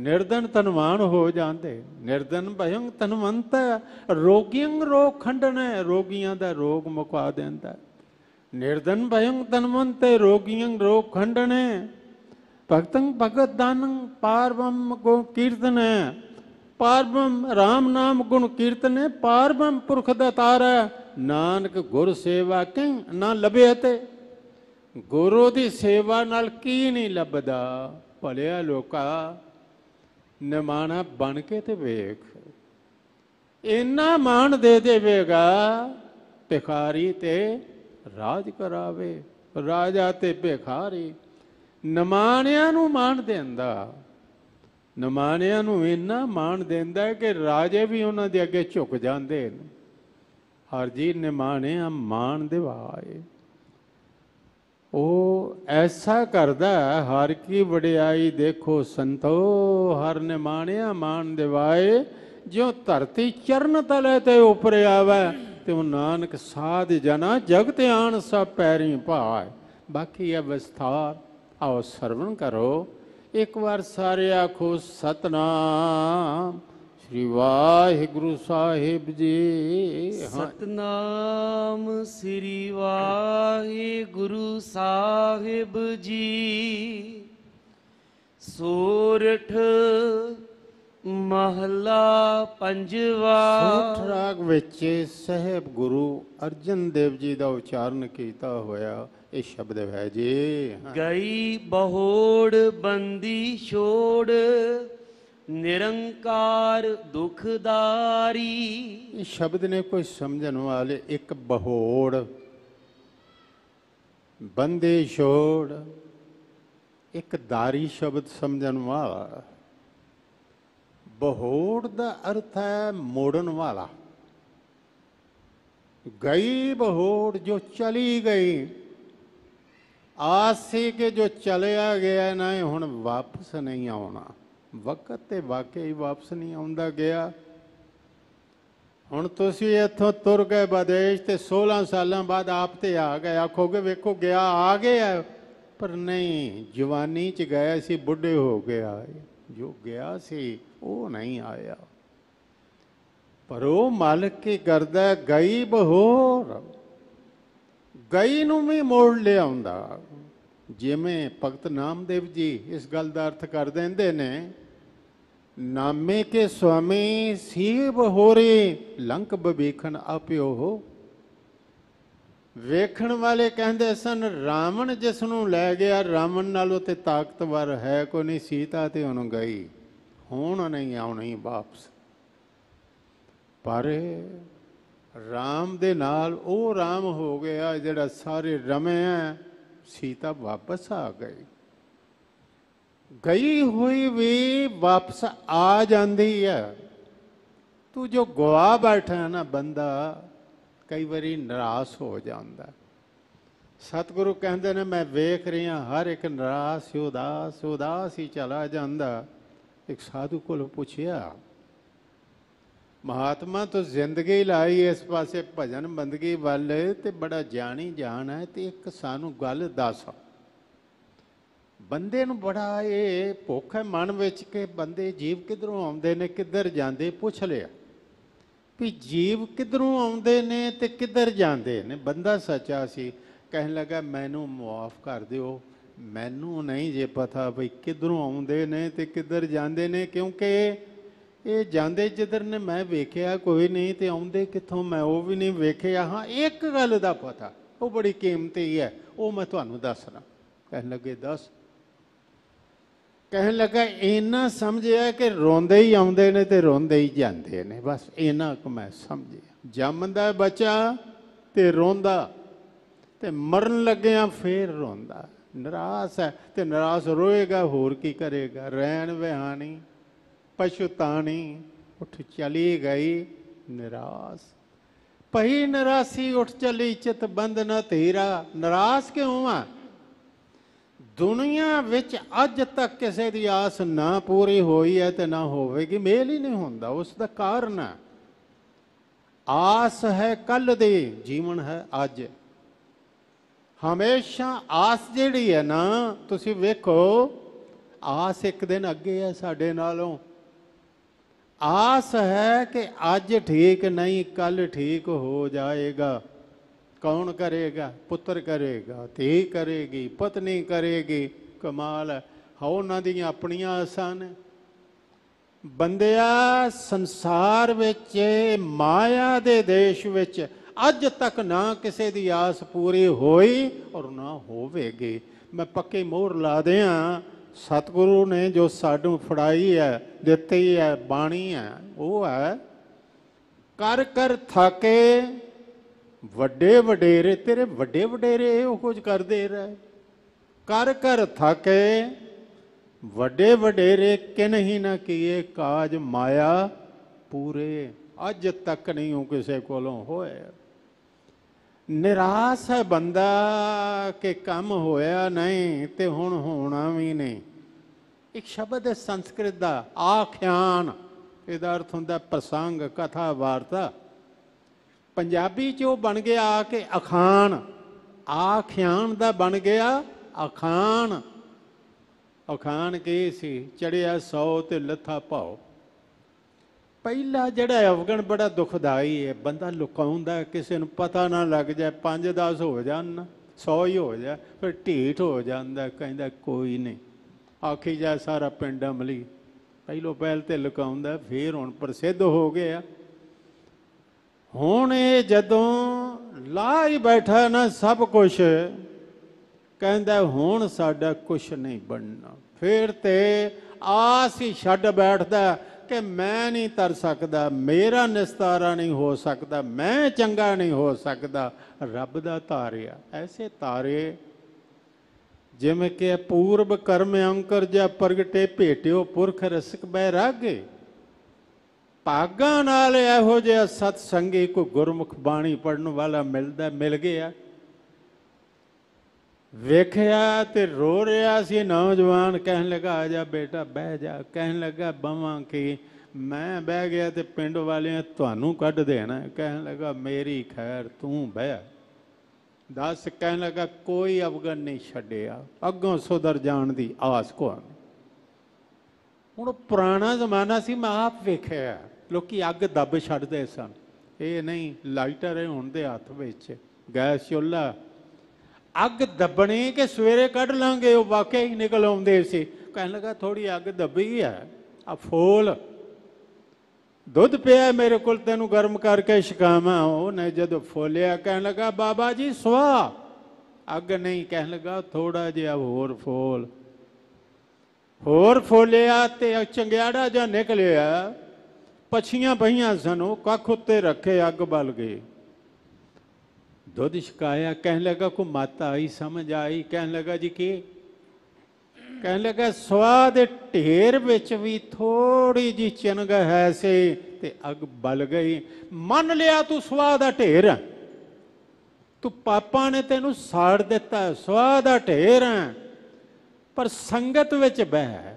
ਨਿਰਦਨ ਤਨਵਾਨ ਹੋ ਜਾਂਦੇ ਨਿਰਦਨ ਭਯੰ ਤਨਵੰਤ ਰੋਗੀਆਂ ਰੋਗ ਖੰਡਨ ਰੋਗੀਆਂ ਦਾ ਰੋਗ ਮੁਕਾ ਦਿੰਦਾ ਨਿਰਦਨ ਭਯੰ ਤਨਵੰਤ ਰੋਗੀਆਂ ਰੋਗ ਖੰਡਨ ਭਗਤੰ ਭਗਤ ਦਾਨੰ ਪਾਰਵਮ ਕੋ ਕੀਰਤਨ ਪਾਰਵਮ RAM ਨਾਮ ਗੁਣ ਕੀਰਤਨ ਪਾਰਵਮ ਪੁਰਖ ਦਾ ਤਾਰ ਨਾਨਕ ਗੁਰ ਸੇਵਾ ਕੈ ਨਾ ਲਭੇ ਤੇ ਗੁਰੂ ਦੀ ਸੇਵਾ ਨਾਲ ਕੀ ਨਹੀਂ ਲੱਭਦਾ ਭਲਿਆ ਲੋਕਾ ਨਿਮਾਣਾ ਬਣ ਕੇ ਤੇ ਵੇਖ ਇੰਨਾ ਮਾਣ ਦੇ ਦੇਵੇਗਾ ਭਿਖਾਰੀ ਤੇ ਰਾਜ ਕਰਾਵੇ ਰਾਜਾ ਤੇ ਭਿਖਾਰੀ ਨਿਮਾਣਿਆਂ ਨੂੰ ਮਾਣ ਦਿੰਦਾ ਨਿਮਾਣਿਆਂ ਨੂੰ ਇੰਨਾ ਮਾਣ ਦਿੰਦਾ ਕਿ ਰਾਜੇ ਵੀ ਉਹਨਾਂ ਦੇ ਅੱਗੇ ਝੁਕ ਜਾਂਦੇ ਨੇ ਹਰ ਜੀ ਨਿਮਾਣਿਆਂ ਮਾਣ ਦਿਵਾਏ ਉਹ ਐਸਾ ਕਰਦਾ ਹਰ ਕੀ ਵਡਿਆਈ ਦੇਖੋ ਸੰਤੋ ਹਰ ਨੇ ਮਾਣਿਆ ਮਾਨ ਦਿਵਾਏ ਜਿਉ ਧਰਤੀ ਚਰਨ ਤਲੇ ਤੇ ਉਪਰ ਆਵੇ ਤੇ ਉਹ ਨਾਨਕ ਸਾਧ ਜਨਾ ਜਗਤ ਆਣ ਸਭ ਪੈਰੀ ਭਾਇ ਬਾਕੀ ਇਹ ਵਿਸਥਾਰ ਆਓ ਸਰਵਣ ਕਰੋ ਇੱਕ ਵਾਰ ਸਾਰੇ ਆਖੋ ਸਤਨਾਮ ਸ੍ਰੀ ਵਾਹਿਗੁਰੂ ਸਾਹਿਬ ਜੀ ਸਤਨਾਮ ਸ੍ਰੀ
ਵਾਹਿਗੁਰੂ ਸਾਹਿਬ ਜੀ
ਸੋਰਠ ਮਹਲਾ ਪੰਜਵਾ ਸੋਠ ਰਾਗ ਵਿੱਚ ਸਹਿਬ ਗੁਰੂ ਅਰਜਨ ਦੇਵ ਜੀ ਦਾ ਉਚਾਰਨ ਕੀਤਾ ਹੋਇਆ ਇਹ ਸ਼ਬਦ ਹੈ ਜੀ ਗਈ ਬਹੋੜ ਬੰਦੀ ਛੋੜ ਨਿਰੰਕਾਰ ਦੁਖਦਾਰੀ ਸ਼ਬਦ ਨੇ ਕੋਈ ਸਮਝਣ ਵਾਲੇ ਇੱਕ ਬਹੋੜ ਬੰਦੇ ਛੋੜ ਇੱਕ ਦਾਰੀ ਸ਼ਬਦ ਸਮਝਣ ਵਾਲਾ ਬਹੋੜ ਦਾ ਅਰਥ ਹੈ ਮੋੜਨ ਵਾਲਾ ਗਈ ਬਹੋੜ ਜੋ ਚਲੀ ਗਈ ਆਸੀ ਕੇ ਜੋ ਚਲਿਆ ਗਿਆ ਨਾ ਹੁਣ ਵਾਪਸ ਨਹੀਂ ਆਉਣਾ ਵਕਤ ਤੇ ਵਾਕਿਆ ਹੀ ਵਾਪਸ ਨਹੀਂ ਆਉਂਦਾ ਗਿਆ ਹੁਣ ਤੁਸੀਂ ਇੱਥੋਂ ਤੁਰ ਗਏ ਬਦੇਸ਼ ਤੇ 16 ਸਾਲਾਂ ਬਾਅਦ ਆਪ ਤੇ ਆ ਗਏ ਆਖੋਗੇ ਵੇਖੋ ਗਿਆ ਆ ਗਿਆ ਪਰ ਨਹੀਂ ਜਵਾਨੀ ਚ ਗਿਆ ਸੀ ਬੁੱਢੇ ਹੋ ਗਿਆ ਜੋ ਗਿਆ ਸੀ ਉਹ ਨਹੀਂ ਆਇਆ ਪਰ ਉਹ ਮਾਲਕ ਕੀ ਕਰਦਾ ਗਾਇਬ ਹੋ ਗਈ ਨੂੰ ਵੀ ਮੋੜ ਲਿਆਉਂਦਾ ਜਿਵੇਂ ਭਗਤ ਨਾਮਦੇਵ ਜੀ ਇਸ ਗੱਲ ਦਾ ਅਰਥ ਕਰ ਦਿੰਦੇ ਨੇ ਨਾਮੇ ਕੇ ਸੁਆਮੀ ਸੀਬ ਹੋਰੇ ਲੰਕ ਬਵੇਖਣ ਆਪਿਓ ਹੋ ਵੇਖਣ ਵਾਲੇ ਕਹਿੰਦੇ ਸਨ ਰਾਵਣ ਜਿਸ ਨੂੰ ਲੈ ਗਿਆ ਰਾਵਣ ਨਾਲ ਤੇ ਤਾਕਤਵਰ ਹੈ ਕੋ ਨਹੀਂ ਸੀਤਾ ਤੇ ਉਹਨੂੰ ਗਈ ਹੁਣ ਨਹੀਂ ਆਉਣੀ ਵਾਪਸ ਪਰ ਰਾਮ ਦੇ ਨਾਲ ਉਹ ਰਾਮ ਹੋ ਗਿਆ ਜਿਹੜਾ ਸਾਰੇ ਰਮਿਆ ਸੀਤਾ ਵਾਪਸ ਆ ਗਈ ਗਈ ਹੋਈ ਵੀ ਵਾਪਸ ਆ ਜਾਂਦੀ ਹੈ ਤੂੰ ਜੋ ਗਵਾ ਬੈਠਾ ਨਾ ਬੰਦਾ ਕਈ ਵਾਰੀ ਨਰਾਸ਼ ਹੋ ਜਾਂਦਾ ਸਤਿਗੁਰੂ ਕਹਿੰਦੇ ਨੇ ਮੈਂ ਵੇਖ ਰਿਹਾ ਹਰ ਇੱਕ ਨਰਾਸ਼ ਉਦਾਸ ਉਦਾਸ ਹੀ ਚਲਾ ਜਾਂਦਾ ਇੱਕ ਸਾਧੂ ਕੋਲ ਪੁੱਛਿਆ ਮਹਾਤਮਾ ਤੋ ਜ਼ਿੰਦਗੀ ਲਾਈ ਇਸ ਪਾਸੇ ਭਜਨ ਬੰਦਗੀ ਵੱਲ ਤੇ ਬੜਾ ਜਾਣੀ ਜਾਣ ਹੈ ਤੇ ਇੱਕ ਸਾਨੂੰ ਗੱਲ ਦੱਸ ਬੰਦੇ ਨੂੰ ਬੜਾ ਇਹ ਭੁੱਖ ਹੈ ਮਨ ਵਿੱਚ ਕਿ ਬੰਦੇ ਜੀਵ ਕਿਧਰੋਂ ਆਉਂਦੇ ਨੇ ਕਿੱਧਰ ਜਾਂਦੇ ਪੁੱਛ ਲਿਆ ਵੀ ਜੀਵ ਕਿਧਰੋਂ ਆਉਂਦੇ ਨੇ ਤੇ ਕਿੱਧਰ ਜਾਂਦੇ ਨੇ ਬੰਦਾ ਸੱਚਾ ਸੀ ਕਹਿਣ ਲੱਗਾ ਮੈਨੂੰ ਮਾਫ ਕਰ ਦਿਓ ਮੈਨੂੰ ਨਹੀਂ ਜੇ ਪਤਾ ਵੀ ਕਿਧਰੋਂ ਆਉਂਦੇ ਨੇ ਤੇ ਕਿੱਧਰ ਜਾਂਦੇ ਨੇ ਕਿਉਂਕਿ ਇਹ ਜਾਂਦੇ ਜਿੱਧਰ ਨੇ ਮੈਂ ਵੇਖਿਆ ਕੋਈ ਨਹੀਂ ਤੇ ਆਉਂਦੇ ਕਿੱਥੋਂ ਮੈਂ ਉਹ ਵੀ ਨਹੀਂ ਵੇਖਿਆ ਹਾਂ ਇੱਕ ਗੱਲ ਦਾ ਪਤਾ ਉਹ ਬੜੀ ਕੀਮਤੀ ਹੈ ਉਹ ਮੈਂ ਤੁਹਾਨੂੰ ਦੱਸਣਾ ਕਹਿਣ ਲੱਗੇ ਦੱਸ ਕਹਿਣ ਲੱਗਾ ਇਹਨਾਂ ਸਮਝਿਆ ਕਿ ਰੋਂਦੇ ਹੀ ਆਉਂਦੇ ਨੇ ਤੇ ਰੋਂਦੇ ਹੀ ਜਾਂਦੇ ਨੇ ਬਸ ਇਹਨਾਂ ਕੁ ਮੈਂ ਸਮਝਿਆ ਜੰਮਦਾ ਬੱਚਾ ਤੇ ਰੋਂਦਾ ਤੇ ਮਰਨ ਲੱਗਿਆ ਫੇਰ ਰੋਂਦਾ ਨਰਾਸ ਹੈ ਤੇ ਨਰਾਸ ਰੋਏਗਾ ਹੋਰ ਕੀ ਕਰੇਗਾ ਰਹਿਣ ਵਿਹਾਣੀ ਤਾਣੀ ਉੱਠ ਚਲੀ ਗਈ ਨਿਰਾਸ ਪਹੀ ਨਰਾਸੀ ਉੱਠ ਚਲੀ ਚਿਤ ਬੰਦ ਨਾ ਤੇਰਾ ਨਰਾਸ ਕਿਉਂ ਆ ਦੁਨੀਆ ਵਿੱਚ ਅੱਜ ਤੱਕ ਕਿਸੇ ਦੀ ਆਸ ਨਾ ਪੂਰੀ ਹੋਈ ਹੈ ਤੇ ਨਾ ਹੋਵੇਗੀ ਮੇਲ ਹੀ ਨਹੀਂ ਹੁੰਦਾ ਉਸ ਦਾ ਕਾਰਨ ਆਸ ਹੈ ਕੱਲ ਦੇ ਜੀਵਨ ਹੈ ਅੱਜ ਹਮੇਸ਼ਾ ਆਸ ਜਿਹੜੀ ਹੈ ਨਾ ਤੁਸੀਂ ਵੇਖੋ ਆਸ ਇੱਕ ਦਿਨ ਅੱਗੇ ਹੈ ਸਾਡੇ ਨਾਲੋਂ ਆਸ ਹੈ ਕਿ ਅੱਜ ਠੀਕ ਨਹੀਂ ਕੱਲ ਠੀਕ ਹੋ ਜਾਏਗਾ ਕੌਣ ਕਰੇਗਾ ਪੁੱਤਰ ਕਰੇਗਾ ਤੇ ਕਰੇਗੀ ਪਤਨੀ ਕਰੇਗੀ ਕਮਾਲ ਹਾਂ ਉਹਨਾਂ ਦੀਆਂ ਆਪਣੀਆਂ ਆਸਾਂ ਨੇ ਬੰਦਿਆ ਸੰਸਾਰ ਵਿੱਚ ਮਾਇਆ ਦੇ ਦੇਸ਼ ਵਿੱਚ ਅੱਜ ਤੱਕ ਨਾ ਕਿਸੇ ਦੀ ਆਸ ਪੂਰੀ ਹੋਈ ਔਰ ਨਾ ਹੋਵੇਗੀ ਮੈਂ ਪੱਕੇ ਮੋਹਰ ਲਾ ਦਿਆਂ ਸਤਿਗੁਰੂ ਨੇ ਜੋ ਸਾਨੂੰ ਫੜਾਈ ਹੈ ਦਿੱਤੀ ਹੈ ਬਾਣੀ ਹੈ ਉਹ ਹੈ ਕਰ ਕਰ ਥਾਕੇ ਵੱਡੇ ਵਡੇਰੇ ਤੇਰੇ ਵੱਡੇ ਵਡੇਰੇ ਇਹੋ ਕੁਝ ਕਰਦੇ ਰਹਿ ਕਰ ਕਰ ਥਕੇ ਵੱਡੇ ਵਡੇਰੇ ਕਿ ਨਹੀਂ ਨਾ ਕੀਏ ਕਾਜ ਮਾਇਆ ਪੂਰੇ ਅੱਜ ਤੱਕ ਨਹੀਂ ਹੋ ਕਿਸੇ ਕੋਲੋਂ ਹੋਏ ਨਿਰਾਸ਼ ਹੈ ਬੰਦਾ ਕਿ ਕੰਮ ਹੋਇਆ ਨਹੀਂ ਤੇ ਹੁਣ ਹੋਣਾ ਵੀ ਨਹੀਂ ਇੱਕ ਸ਼ਬਦ ਹੈ ਸੰਸਕ੍ਰਿਤ ਦਾ ਆਖਿਆਨ ਇਹਦਾ ਅਰਥ ਹੁੰਦਾ ਪ੍ਰਸੰਗ ਕਥਾ ਵਾਰਤਾ ਪੰਜਾਬੀ 'ਚ ਉਹ ਬਣ ਗਿਆ ਕਿ ਅਖਾਨ ਅਖਾਣ ਆਖਿਆਨ ਦਾ ਬਣ ਗਿਆ ਅਖਾਣ ਅਖਾਣ ਕੀ ਸੀ ਚੜਿਆ ਸੌ ਤੇ ਲੱਥਾ ਭਾਉ ਪਹਿਲਾ ਜਿਹੜਾ ਅਫਗਣ ਬੜਾ ਦੁਖਦਾਈ ਹੈ ਬੰਦਾ ਲੁਕਾਉਂਦਾ ਕਿਸੇ ਨੂੰ ਪਤਾ ਨਾ ਲੱਗ ਜਾਏ 5-10 ਹੋ ਜਾਣ 100 ਹੀ ਹੋ ਜਾ ਫਿਰ ਢੀਠ ਹੋ ਜਾਂਦਾ ਕਹਿੰਦਾ ਕੋਈ ਨਹੀਂ ਆਖੀ ਜਾ ਸਾਰਾ ਪਿੰਡ ਅਮਲੀ ਪਹਿਲੋ ਪਹਿਲ ਤੇ ਲੁਕਾਉਂਦਾ ਫਿਰ ਹੁਣ ਪ੍ਰਸਿੱਧ ਹੋ ਗਿਆ ਹੁਣ ਇਹ ਜਦੋਂ ਲਾ ਹੀ ਬੈਠਾ ਨਾ ਸਭ ਕੁਝ ਕਹਿੰਦਾ ਹੁਣ ਸਾਡਾ ਕੁਝ ਨਹੀਂ ਬਣਨਾ ਫੇਰ ਤੇ ਆਸ ਹੀ ਛੱਡ ਬੈਠਦਾ ਕਿ ਮੈਂ ਨਹੀਂ ਤਰ ਸਕਦਾ ਮੇਰਾ ਨਿਸਤਾਰਾ ਨਹੀਂ ਹੋ ਸਕਦਾ ਮੈਂ ਚੰਗਾ ਨਹੀਂ ਹੋ ਸਕਦਾ ਰੱਬ ਦਾ ਤਾਰਿਆ ਐਸੇ ਤਾਰੇ ਜਿਵੇਂ ਕਿ ਪੂਰਬ ਕਰਮ ਅੰਕਰ ਜਾਂ ਪ੍ਰਗਟੇ ਭੇਟਿਓ ਪੁਰਖ ਰਸਿਕ ਬੈ ਰਾਗੇ ਭਾਗਾਂ ਨਾਲ ਇਹੋ ਜਿਹਾ ਸਤ ਸੰਗੀ ਕੋ ਗੁਰਮੁਖ ਬਾਣੀ ਪੜਨ ਵਾਲਾ ਮਿਲਦਾ ਮਿਲ ਗਿਆ ਵੇਖਿਆ ਤੇ ਰੋ ਰਿਆ ਸੀ ਨੌਜਵਾਨ ਕਹਿਣ ਲੱਗਾ ਆ ਜਾ ਬੇਟਾ ਬਹਿ ਜਾ ਕਹਿਣ ਲੱਗਾ ਬਵਾਂ ਕਿ ਮੈਂ ਬਹਿ ਗਿਆ ਤੇ ਪਿੰਡ ਵਾਲਿਆਂ ਤੁਹਾਨੂੰ ਕੱਢ ਦੇਣਾ ਕਹਿਣ ਲੱਗਾ ਮੇਰੀ ਖੈਰ ਤੂੰ ਬਹਿ ਦੱਸ ਕਹਿਣ ਲੱਗਾ ਕੋਈ ਅਫਗਨ ਨਹੀਂ ਛੱਡਿਆ ਅੱਗੋਂ ਸੁਧਰ ਜਾਣ ਦੀ ਆਸ ਕੋ ਹੁਣ ਪੁਰਾਣਾ ਜ਼ਮਾਨਾ ਸੀ ਮੈਂ ਆਪ ਵੇਖਿਆ ਲੋਕੀ ਅੱਗ ਦੱਬ ਛੱਡਦੇ ਸਨ ਇਹ ਨਹੀਂ ਲਾਈਟਰ ਹੈ ਹੁਣ ਦੇ ਹੱਥ ਵਿੱਚ ਗੈਸ ਚੁੱਲ੍ਹਾ ਅੱਗ ਦੱਬਣੀ ਕਿ ਸਵੇਰੇ ਕੱਢ ਲਾਂਗੇ ਉਹ ਵਾਕਿਆ ਹੀ ਨਿਕਲ ਆਉਂਦੇ ਸੀ ਕਹਿਣ ਲੱਗਾ ਥੋੜੀ ਅੱਗ ਦੱਬੀ ਹੈ ਆ ਫੋਲ ਦੁੱਧ ਪਿਆ ਮੇਰੇ ਕੋਲ ਤੈਨੂੰ ਗਰਮ ਕਰਕੇ ਸ਼ਿਕਾਵਾਂ ਨੇ ਜਦੋਂ ਫੋਲਿਆ ਕਹਿਣ ਲੱਗਾ ਬਾਬਾ ਜੀ ਸਵਾ ਅੱਗ ਨਹੀਂ ਕਹਿਣ ਲੱਗਾ ਥੋੜਾ ਜਿਹਾ ਹੋਰ ਫੋਲ ਹੋਰ ਫੋਲਿਆ ਤੇ ਚੰਗਿਆੜਾ ਜਾਂ ਨਿਕਲਿਆ ਪਛੀਆਂ ਪਈਆਂ ਸਨ ਉਹ ਕੱਖ ਉੱਤੇ ਰੱਖੇ ਅੱਗ ਬਲ ਗਈ ਦੁੱਧ ਛਕਾਇਆ ਕਹਿਣ ਲੱਗਾ ਕੋ ਮਾਤਾ ਆਈ ਸਮਝ ਆਈ ਕਹਿਣ ਲੱਗਾ ਜੀ ਕੀ ਕਹਿਣ ਲੱਗਾ ਸਵਾਦ ਦੇ ਢੇਰ ਵਿੱਚ ਵੀ ਥੋੜੀ ਜੀ ਚਿੰਗ ਹੈ ਸੇ ਤੇ ਅੱਗ ਬਲ ਗਈ ਮੰਨ ਲਿਆ ਤੂੰ ਸਵਾਦ ਦਾ ਢੇਰ ਤੂੰ ਪਾਪਾਂ ਨੇ ਤੈਨੂੰ ਸਾੜ ਦਿੱਤਾ ਸਵਾਦ ਦਾ ਢੇਰ ਪਰ ਸੰਗਤ ਵਿੱਚ ਬਹਿ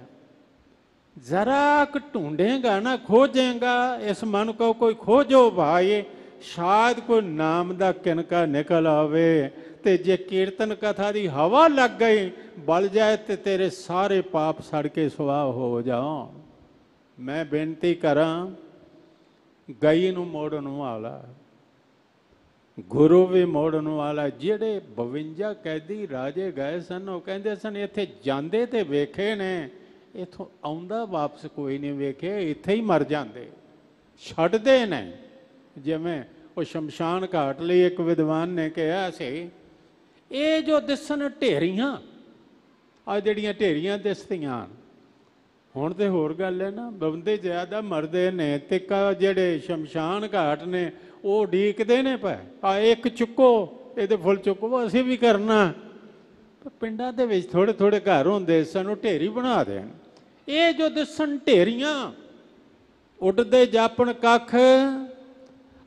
ਜ਼ਰਾ जरा ਢੂੰਡੇਗਾ ਨਾ ਖੋਜੇਗਾ ਇਸ ਮਨ ਕੋ ਕੋਈ ਖੋਜੋ ਭਾਈ ਸ਼ਾਇਦ ਕੋਈ ਨਾਮ ਦਾ ਕਿਨਕਾ ਨਿਕਲ ਆਵੇ ਤੇ ਜੇ ਕੀਰਤਨ ਕਥਾ ਦੀ ਹਵਾ ਲੱਗ ਗਈ ਬਲ ਜਾਏ ਤੇ ਤੇਰੇ ਸਾਰੇ ਪਾਪ ਸੜ ਕੇ ਸੁਆਹ ਹੋ ਜਾਉ ਮੈਂ ਬੇਨਤੀ ਕਰਾਂ ਗਈ ਨੂੰ ਮੋੜਨ ਵਾਲਾ ਗੁਰੂ ਵੀ ਮੋੜਨ ਵਾਲਾ ਜਿਹੜੇ 52 ਕੈਦੀ ਰਾਜੇ ਗਏ ਸਨ ਉਹ ਕਹਿੰਦੇ ਸਨ ਇੱਥੇ ਜਾਂਦੇ ਤੇ ਵੇਖੇ ਨੇ ਇਥੋਂ ਆਉਂਦਾ ਵਾਪਸ ਕੋਈ ਨਹੀਂ ਵੇਖੇ ਇੱਥੇ ਹੀ ਮਰ ਜਾਂਦੇ ਛੱਡਦੇ ਨੇ ਜਿਵੇਂ ਉਹ ਸ਼ਮਸ਼ਾਨ ਘਾਟ ਲਈ ਇੱਕ ਵਿਦਵਾਨ ਨੇ ਕਿਹਾ ਸੀ ਇਹ ਜੋ ਦਿਸਣ ਢੇਰੀਆਂ ਆ ਜਿਹੜੀਆਂ ਢੇਰੀਆਂ ਦਿਸਦੀਆਂ ਹੁਣ ਤੇ ਹੋਰ ਗੱਲ ਹੈ ਨਾ ਬੰਦੇ ਜ਼ਿਆਦਾ ਮਰਦੇ ਨੇ ਤੇ ਜਿਹੜੇ ਸ਼ਮਸ਼ਾਨ ਘਾਟ ਨੇ ਉਹ ਢੀਕਦੇ ਨੇ ਪਏ ਆ ਇੱਕ ਚੁੱਕੋ ਇਹਦੇ ਫੁੱਲ ਚੁੱਕੋ ਅਸੀਂ ਵੀ ਕਰਨਾ ਪਿੰਡਾਂ ਦੇ ਵਿੱਚ ਥੋੜੇ ਥੋੜੇ ਘਰ ਹੁੰਦੇ ਸਾਨੂੰ ਢੇਰੀ ਬਣਾ ਦੇਣ ਇਹ ਜੋ ਦਿਸਣ ਢੇਰੀਆਂ ਉੱਡਦੇ ਜਾਪਣ ਕੱਖ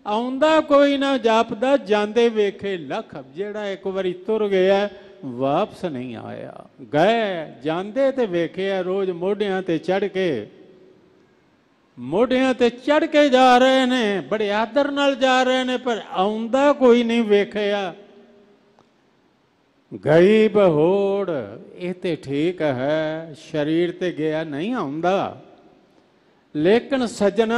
ਆਉਂਦਾ ਕੋਈ ਨਾ ਜਾਪਦਾ ਜਾਂਦੇ ਵੇਖੇ ਲੱਖ ਜਿਹੜਾ ਇੱਕ ਵਾਰੀ ਤੁਰ ਗਿਆ ਵਾਪਸ ਨਹੀਂ ਆਇਆ ਗਏ ਜਾਂਦੇ ਤੇ ਵੇਖਿਆ ਰੋਜ਼ ਮੋਢਿਆਂ ਤੇ ਚੜ ਕੇ ਮੋਢਿਆਂ ਤੇ ਚੜ ਕੇ ਜਾ ਰਹੇ ਨੇ ਬੜੇ ਆਦਰ ਨਾਲ ਜਾ ਰਹੇ ਨੇ ਪਰ ਆਉਂਦਾ ਕੋਈ ਨਹੀਂ ਵੇਖਿਆ ਗਈ ਬਹੋੜ ਇਹ ਤੇ ਠੀਕ ਹੈ ਸਰੀਰ ਤੇ ਗਿਆ ਨਹੀਂ ਆਉਂਦਾ ਲੇਕਿਨ ਸਜਣਾ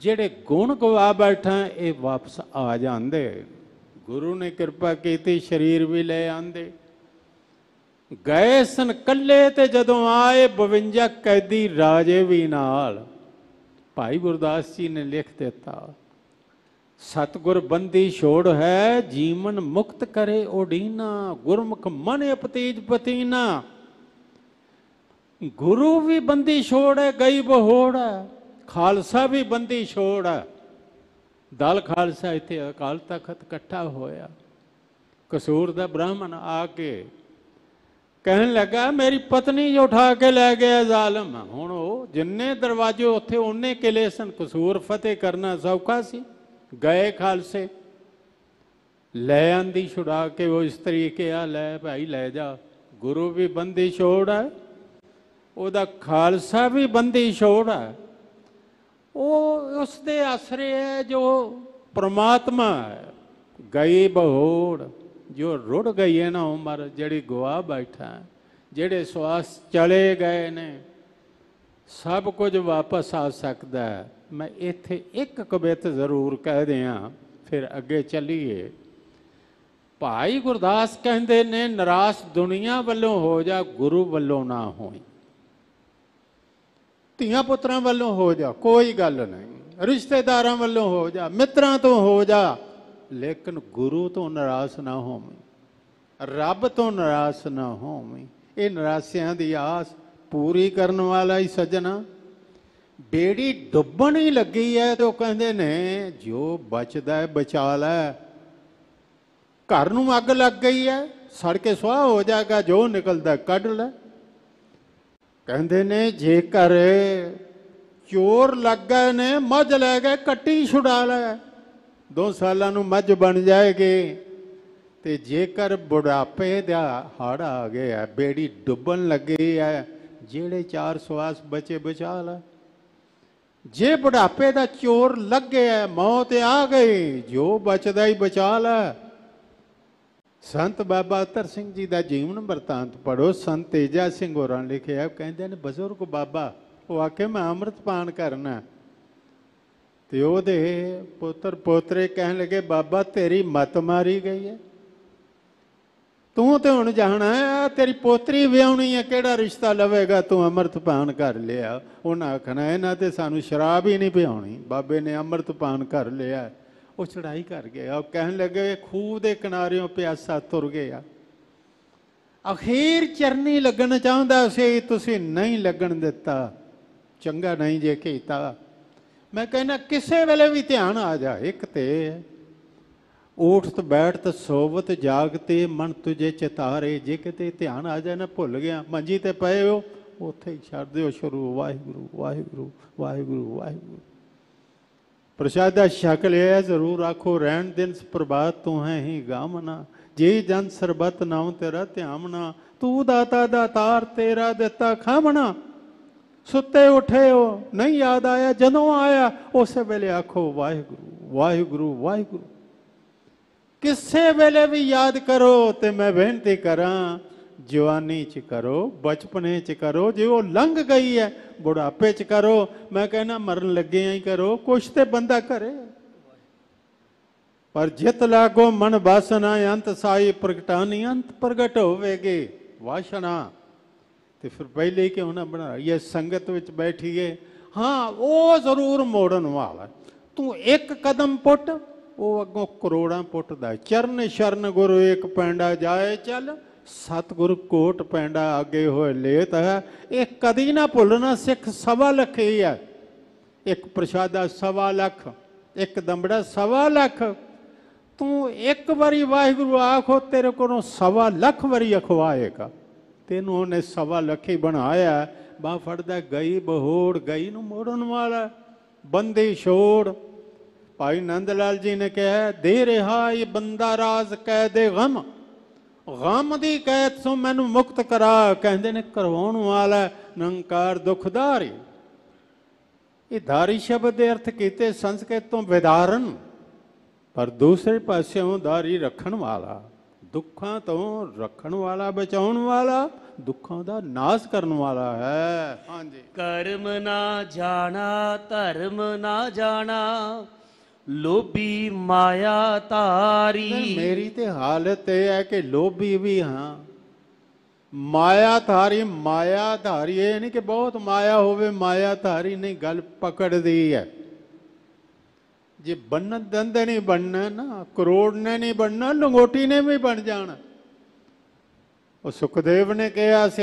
ਜਿਹੜੇ ਗੁਣ ਗਵਾ ਬੈਠਾ ਇਹ ਵਾਪਸ ਆ ਜਾਂਦੇ ਗੁਰੂ ਨੇ ਕਿਰਪਾ ਕੀਤੀ ਸਰੀਰ ਵੀ ਲੈ ਆਂਦੇ ਗਏ ਸਨ ਕੱਲੇ ਤੇ ਜਦੋਂ ਆਏ 52 ਕੈਦੀ ਰਾਜੇ ਵੀ ਨਾਲ ਭਾਈ ਗੁਰਦਾਸ ਜੀ ਨੇ ਲਿਖ ਦਿੱਤਾ ਸਤਗੁਰ ਬੰਦੀ ਛੋੜ ਹੈ ਜੀਵਨ ਮੁਕਤ ਕਰੇ ਓਡੀਨਾ ਗੁਰਮੁਖ ਮਨ ਅਪਤੀਜ ਪਤੀਨਾ ਗੁਰੂ ਵੀ ਬੰਦੀ ਛੋੜ ਹੈ ਗਈ ਬਹੋੜ ਹੈ ਖਾਲਸਾ ਵੀ ਬੰਦੀ ਛੋੜ ਹੈ ਦਲ ਖਾਲਸਾ ਇੱਥੇ ਅਕਾਲ ਤਖਤ ਇਕੱਠਾ ਹੋਇਆ ਕਸੂਰ ਦਾ ਬ੍ਰਾਹਮਣ ਆ ਕੇ ਕਹਿਣ ਲੱਗਾ ਮੇਰੀ ਪਤਨੀ ਜੋ ਉਠਾ ਕੇ ਲੈ ਗਿਆ ਜ਼ਾਲਮ ਹੁਣ ਉਹ ਜਿੰਨੇ ਦਰਵਾਜ਼ੇ ਉੱਥੇ ਉਹਨੇ ਕਿਲੇ ਸਨ ਕਸੂਰ ਫਤਿਹ ਕਰਨਾ ਸੌਖਾ ਸੀ ਗਏ ਖਾਲਸੇ ਲੈ ਆਂਦੀ ਛੁੜਾ ਕੇ ਉਹ ਇਸਤਰੀ ਕਿਹਾ ਲੈ ਭਾਈ ਲੈ ਜਾ ਗੁਰੂ ਵੀ ਬੰਦੀ ਛੋੜ ਉਹਦਾ ਖਾਲਸਾ ਵੀ ਬੰਦੀ ਛੋੜ ਉਹ ਉਸ ਦੇ ਆਸਰੇ ਹੈ ਜੋ ਪ੍ਰਮਾਤਮਾ ਹੈ ਗਈ ਬਹੋੜ ਜੋ ਰੁੜ ਗਈ ਹੈ ਨਾ ਉਮਰ ਜਿਹੜੀ ਗਵਾ ਬੈਠਾ ਜਿਹੜੇ ਸਵਾਸ ਚਲੇ ਗਏ ਨੇ ਸਭ ਕੁਝ ਵਾਪਸ ਆ ਸਕਦਾ ਹੈ ਮੈਂ ਇੱਥੇ ਇੱਕ ਕਵਿਤ ਜ਼ਰੂਰ ਕਹਿ ਦਿਆਂ ਫਿਰ ਅੱਗੇ ਚੱਲੀਏ ਭਾਈ ਗੁਰਦਾਸ ਕਹਿੰਦੇ ਨੇ ਨਰਾਸ਼ ਦੁਨੀਆ ਵੱਲੋਂ ਹੋ ਜਾ ਗੁਰੂ ਵੱਲੋਂ ਨਾ ਹੋਈ ਧੀਆਂ ਪੁੱਤਰਾਂ ਵੱਲੋਂ ਹੋ ਜਾ ਕੋਈ ਗੱਲ ਨਹੀਂ ਰਿਸ਼ਤੇਦਾਰਾਂ ਵੱਲੋਂ ਹੋ ਜਾ ਮਿੱਤਰਾਂ ਤੋਂ ਹੋ ਜਾ ਲੇਕਿਨ ਗੁਰੂ ਤੋਂ ਨਰਾਸ਼ ਨਾ ਹੋਵੇਂ ਰੱਬ ਤੋਂ ਨਰਾਸ਼ ਨਾ ਹੋਵੇਂ ਇਹ ਨਰਾਸ਼ਿਆਂ ਦੀ ਆਸ ਪੂਰੀ ਕਰਨ ਵਾਲਾ ਹੀ ਸੱਜਣਾ ਬੇੜੀ ਡੁੱਬਣ ਹੀ ਲੱਗੀ ਐ ਤੇ ਉਹ ਕਹਿੰਦੇ ਨੇ ਜੋ ਬਚਦਾ ਹੈ ਬਚਾ ਲੈ ਘਰ ਨੂੰ ਅੱਗ ਲੱਗ ਗਈ ਐ ਸੜ ਕੇ ਸੁਆਹ ਹੋ ਜਾਏਗਾ ਜੋ ਨਿਕਲਦਾ ਕੱਢ ਲੈ ਕਹਿੰਦੇ ਨੇ ਜੇਕਰ ਚੋਰ ਲੱਗ ਗਏ ਨੇ ਮੱਝ ਲੈ ਗਏ ਕੱਟੀ ਛੁਡਾ ਲੈ ਦੋ ਸਾਲਾਂ ਨੂੰ ਮੱਝ ਬਣ ਜਾਏਗੀ ਤੇ ਜੇਕਰ ਬੁਢਾਪੇ ਦਾ ਹੜ ਆ ਗਿਆ ਬੇੜੀ ਡੁੱਬਣ ਲੱਗੀ ਐ ਜਿਹੜੇ ਚਾਰ ਸਵਾਸ ਬਚੇ ਬਚਾ ਲੈ ਜੇ ਬੁਢਾਪੇ ਦਾ ਚੋਰ ਲੱਗ ਗਿਆ ਮੌਤ ਆ ਗਈ ਜੋ ਬਚਦਾ ਹੀ ਬਚਾ ਲੈ ਸੰਤ ਬਾਬਾ ਅਤਰ ਸਿੰਘ ਜੀ ਦਾ ਜੀਵਨ ਵਰਤਾਂਤ ਪੜੋ ਸੰਤ ਤੇਜਾ ਸਿੰਘ ਹੋਰਾਂ ਲਿਖਿਆ ਕਹਿੰਦੇ ਨੇ ਬਜ਼ੁਰਗ ਬਾਬਾ ਉਹ ਆਖੇ ਮੈਂ ਅੰਮ੍ਰਿਤ ਪਾਨ ਕਰਨਾ ਤੇ ਉਹਦੇ ਪੁੱਤਰ ਪੋਤਰੇ ਕਹਿਣ ਲੱਗੇ ਬਾਬਾ ਤੇਰੀ ਮਤ ਮਾਰੀ ਗਈ ਹੈ ਤੂੰ ਤੇ ਹੁਣ ਜਾਣਾ ਆ ਤੇਰੀ ਪੋਤਰੀ ਵਿਆਹਣੀ ਹੈ ਕਿਹੜਾ ਰਿਸ਼ਤਾ ਲਵੇਗਾ ਤੂੰ ਅਮਰਤ ਪਾਨ ਕਰ ਲਿਆ ਉਹਨਾਂ ਆਖਣਾ ਇਹਨਾਂ ਤੇ ਸਾਨੂੰ ਸ਼ਰਾਬ ਹੀ ਨਹੀਂ ਪਿਆਉਣੀ ਬਾਬੇ ਨੇ ਅਮਰਤ ਪਾਨ ਕਰ ਲਿਆ ਉਹ ਚੜਾਈ ਕਰ ਗਿਆ ਉਹ ਕਹਿਣ ਲੱਗੇ ਖੂਹ ਦੇ ਕਿਨਾਰਿਓਂ ਪਿਆਸਾ ਤੁਰ ਗਿਆ ਅਖੀਰ ਚਰਨੀ ਲੱਗਣ ਚਾਹੁੰਦਾ ਸੀ ਤੁਸੀਂ ਨਹੀਂ ਲੱਗਣ ਦਿੱਤਾ ਚੰਗਾ ਨਹੀਂ ਜੇ ਕੀਤਾ ਮੈਂ ਕਹਿੰਦਾ ਕਿਸੇ ਵੇਲੇ ਵੀ ਧਿਆਨ ਆ ਜਾ ਇੱਕ ਤੇ ਉਠਤ ਬੈਠਤ ਸੋਵਤ ਜਾਗਤੇ ਮਨ ਤੁਝੇ ਚਿਤਾਰੇ ਜੇ ਕਿਤੇ ਧਿਆਨ ਆ ਜਾਏ ਨਾ ਭੁੱਲ ਗਿਆ ਮੰਜੀ ਤੇ ਪਏ ਹੋ ਉੱਥੇ ਹੀ ਛੱਡ ਦਿਓ ਸ਼ੁਰੂ ਵਾਹਿਗੁਰੂ ਵਾਹਿਗੁਰੂ ਵਾਹਿਗੁਰੂ ਵਾਹਿਗੁਰੂ ਪ੍ਰਸ਼ਾਦ ਦਾ ਸ਼ਕਲ ਹੈ ਜ਼ਰੂਰ ਆਖੋ ਰਹਿਣ ਦਿਨ ਪ੍ਰਭਾਤ ਤੂੰ ਹੈ ਹੀ ਗਾਮਨਾ ਜੇ ਜਨ ਸਰਬਤ ਨਾਮ ਤੇਰਾ ਧਿਆਮਨਾ ਤੂੰ ਦਾਤਾ ਦਾਤਾਰ ਤੇਰਾ ਦਿੱਤਾ ਖਾਮਣਾ ਸੁੱਤੇ ਉਠੇ ਹੋ ਨਹੀਂ ਯਾਦ ਆਇਆ ਜਦੋਂ ਆਇਆ ਉਸੇ ਵੇਲੇ ਆਖੋ ਵਾਹਿਗੁਰੂ ਵਾਹਿਗੁਰੂ ਵਾਹਿਗੁਰੂ किसे वेले भी याद करो तो मैं बेनती करा जवानी च करो बचपने च करो जो वो लंघ गई है बुढ़ापे च करो मैं कहना मरण लगे ही करो कुछ तो बंदा करे पर जित लागो मन वासना अंत साई प्रगटानी अंत प्रगट हो वाशना तो फिर पहले ही क्यों ना बना ये संगत में बैठीए हाँ वो जरूर मोड़न वाला तू एक कदम पुट ਉਹ ਅੱਗੋਂ ਕਰੋੜਾਂ ਪੁੱਟਦਾ ਚਰਨ ਸ਼ਰਨ ਗੁਰੂ ਇੱਕ ਪੈਂਡਾ ਜਾਏ ਚੱਲ ਸਤਗੁਰ ਕੋਟ ਪੈਂਡਾ ਅੱਗੇ ਹੋਏ ਲੇਤ ਹੈ ਇਹ ਕਦੀ ਨਾ ਭੁੱਲਣਾ ਸਿੱਖ ਸਵਾ ਲੱਖ ਹੀ ਹੈ ਇੱਕ ਪ੍ਰਸ਼ਾਦਾ ਸਵਾ ਲੱਖ ਇੱਕ ਦੰਬੜਾ ਸਵਾ ਲੱਖ ਤੂੰ ਇੱਕ ਵਾਰੀ ਵਾਹਿਗੁਰੂ ਆਖੋ ਤੇਰੇ ਕੋਲੋਂ ਸਵਾ ਲੱਖ ਵਾਰੀ ਅਖਵਾਏਗਾ ਤੈਨੂੰ ਉਹਨੇ ਸਵਾ ਲੱਖ ਹੀ ਬਣਾਇਆ ਬਾ ਫੜਦਾ ਗਈ ਬਹੋੜ ਗਈ ਨੂੰ ਮੋੜਨ ਵਾਲਾ ਬੰਦੇ ਛੋੜ ਭਾਈ ਨੰਦ ਲਾਲ ਜੀ ਨੇ ਕਿਹਾ ਦੇ ਰਿਹਾ ਇਹ ਬੰਦਾ ਰਾਜ਼ ਦੇ ਗਮ ਗਮ ਦੀ ਕੈਦ ਤੋਂ ਮੈਨੂੰ ਮੁਕਤ ਕਰਾ ਕਹਿੰਦੇ ਨੇ ਕਰਵਾਉਣ ਵਾਲਾ ਨੰਕਾਰ ਦੁਖਦਾਰੀ ਇਹ ਧਾਰੀ ਸ਼ਬਦ ਦੇ ਅਰਥ ਕੀਤੇ ਸੰਸਕ੍ਰਿਤ ਤੋਂ ਵਿਦਾਰਨ ਪਰ ਦੂਸਰੇ ਪਾਸਿਓਂ ਧਾਰੀ ਰੱਖਣ ਵਾਲਾ ਦੁੱਖਾਂ ਤੋਂ ਰੱਖਣ ਵਾਲਾ ਬਚਾਉਣ ਵਾਲਾ ਦੁੱਖਾਂ ਦਾ ਨਾਸ ਕਰਨ ਵਾਲਾ ਹੈ ਹਾਂਜੀ
ਕਰਮ ਨਾ ਜਾਣਾ ਧਰਮ ਨਾ ਜਾਣਾ
ਲੋਭੀ ਮਾਇਆ ਧਾਰੀ ਮੇਰੀ ਤੇ ਹਾਲਤ ਇਹ ਹੈ ਕਿ ਲੋਭੀ ਵੀ ਹਾਂ ਮਾਇਆ ਧਾਰੀ ਮਾਇਆ ਧਾਰੀ ਇਹ ਨਹੀਂ ਕਿ ਬਹੁਤ ਮਾਇਆ ਹੋਵੇ ਮਾਇਆ ਧਾਰੀ ਨਹੀਂ ਗੱਲ ਪਕੜਦੀ ਹੈ ਜੇ ਬੰਨਣ ਦੰਦੇ ਨਹੀਂ ਬੰਨਣਾ ਨਾ ਕਰੋੜ ਨੇ ਨਹੀਂ ਬੰਨਣਾ ਲੰਗੋਟੀ ਨੇ ਵੀ ਬਣ ਜਾਣਾ ਉਹ ਸੁਖਦੇਵ ਨੇ ਕਿਹਾ ਸੀ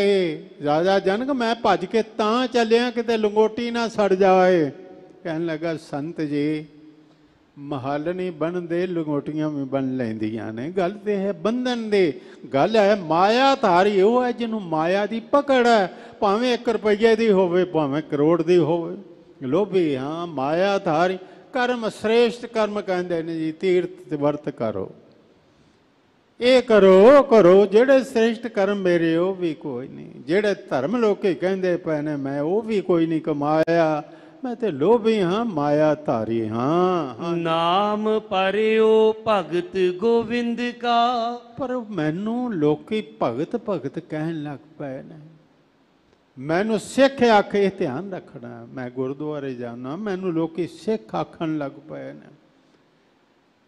ਰਾਜਾ ਜਨਕ ਮੈਂ ਭੱਜ ਕੇ ਤਾਂ ਚੱਲਿਆ ਕਿਤੇ ਲੰਗੋਟੀ ਨਾ ਸੜ ਜਾਏ ਕਹਿਣ ਲੱਗਾ ਸੰਤ ਜੀ ਮਹੱਲ ਨਹੀਂ ਬਣਦੇ ਲੰਗੋਟੀਆਂ ਵੀ ਬਣ ਲੈਂਦੀਆਂ ਨੇ ਗੱਲ ਤੇ ਹੈ ਬੰਧਨ ਦੇ ਗੱਲ ਹੈ ਮਾਇਆ ਧਾਰੀ ਉਹ ਹੈ ਜਿਹਨੂੰ ਮਾਇਆ ਦੀ ਪਕੜ ਹੈ ਭਾਵੇਂ 1 ਰੁਪਏ ਦੀ ਹੋਵੇ ਭਾਵੇਂ ਕਰੋੜ ਦੀ ਹੋਵੇ ਲੋਭੀ ਹਾਂ ਮਾਇਆ ਧਾਰੀ ਕਰਮ ਸ੍ਰੇਸ਼ਟ ਕਰਮ ਕਹਿੰਦੇ ਨੇ ਜੀ ਤੀਰਥ ਤੇ ਵਰਤ ਕਰੋ ਇਹ ਕਰੋ ਕਰੋ ਜਿਹੜੇ ਸ੍ਰੇਸ਼ਟ ਕਰਮ ਮੇਰੇ ਉਹ ਵੀ ਕੋਈ ਨਹੀਂ ਜਿਹੜੇ ਧਰਮ ਲੋਕੇ ਕਹਿੰਦੇ ਪਏ ਨੇ ਮੈਂ ਉਹ ਵੀ ਕੋਈ ਨਹੀਂ ਕਮਾਇਆ ਮੈਂ ਤੇ ਲੋਭੀ ਹਾਂ ਮਾਇਆ ਧਾਰੀ ਹਾਂ ਨਾਮ ਪਰਿਓ ਭਗਤ ਗੋਵਿੰਦ ਕਾ ਪਰ ਮੈਨੂੰ ਲੋਕੀ ਭਗਤ ਭਗਤ ਕਹਿਣ ਲੱਗ ਪਏ ਨੇ ਮੈਨੂੰ ਸਿੱਖ ਆਖੇ ਧਿਆਨ ਰੱਖਣਾ ਮੈਂ ਗੁਰਦੁਆਰੇ ਜਾਣਾ ਮੈਨੂੰ ਲੋਕੀ ਸਿੱਖ ਆਖਣ ਲੱਗ ਪਏ ਨੇ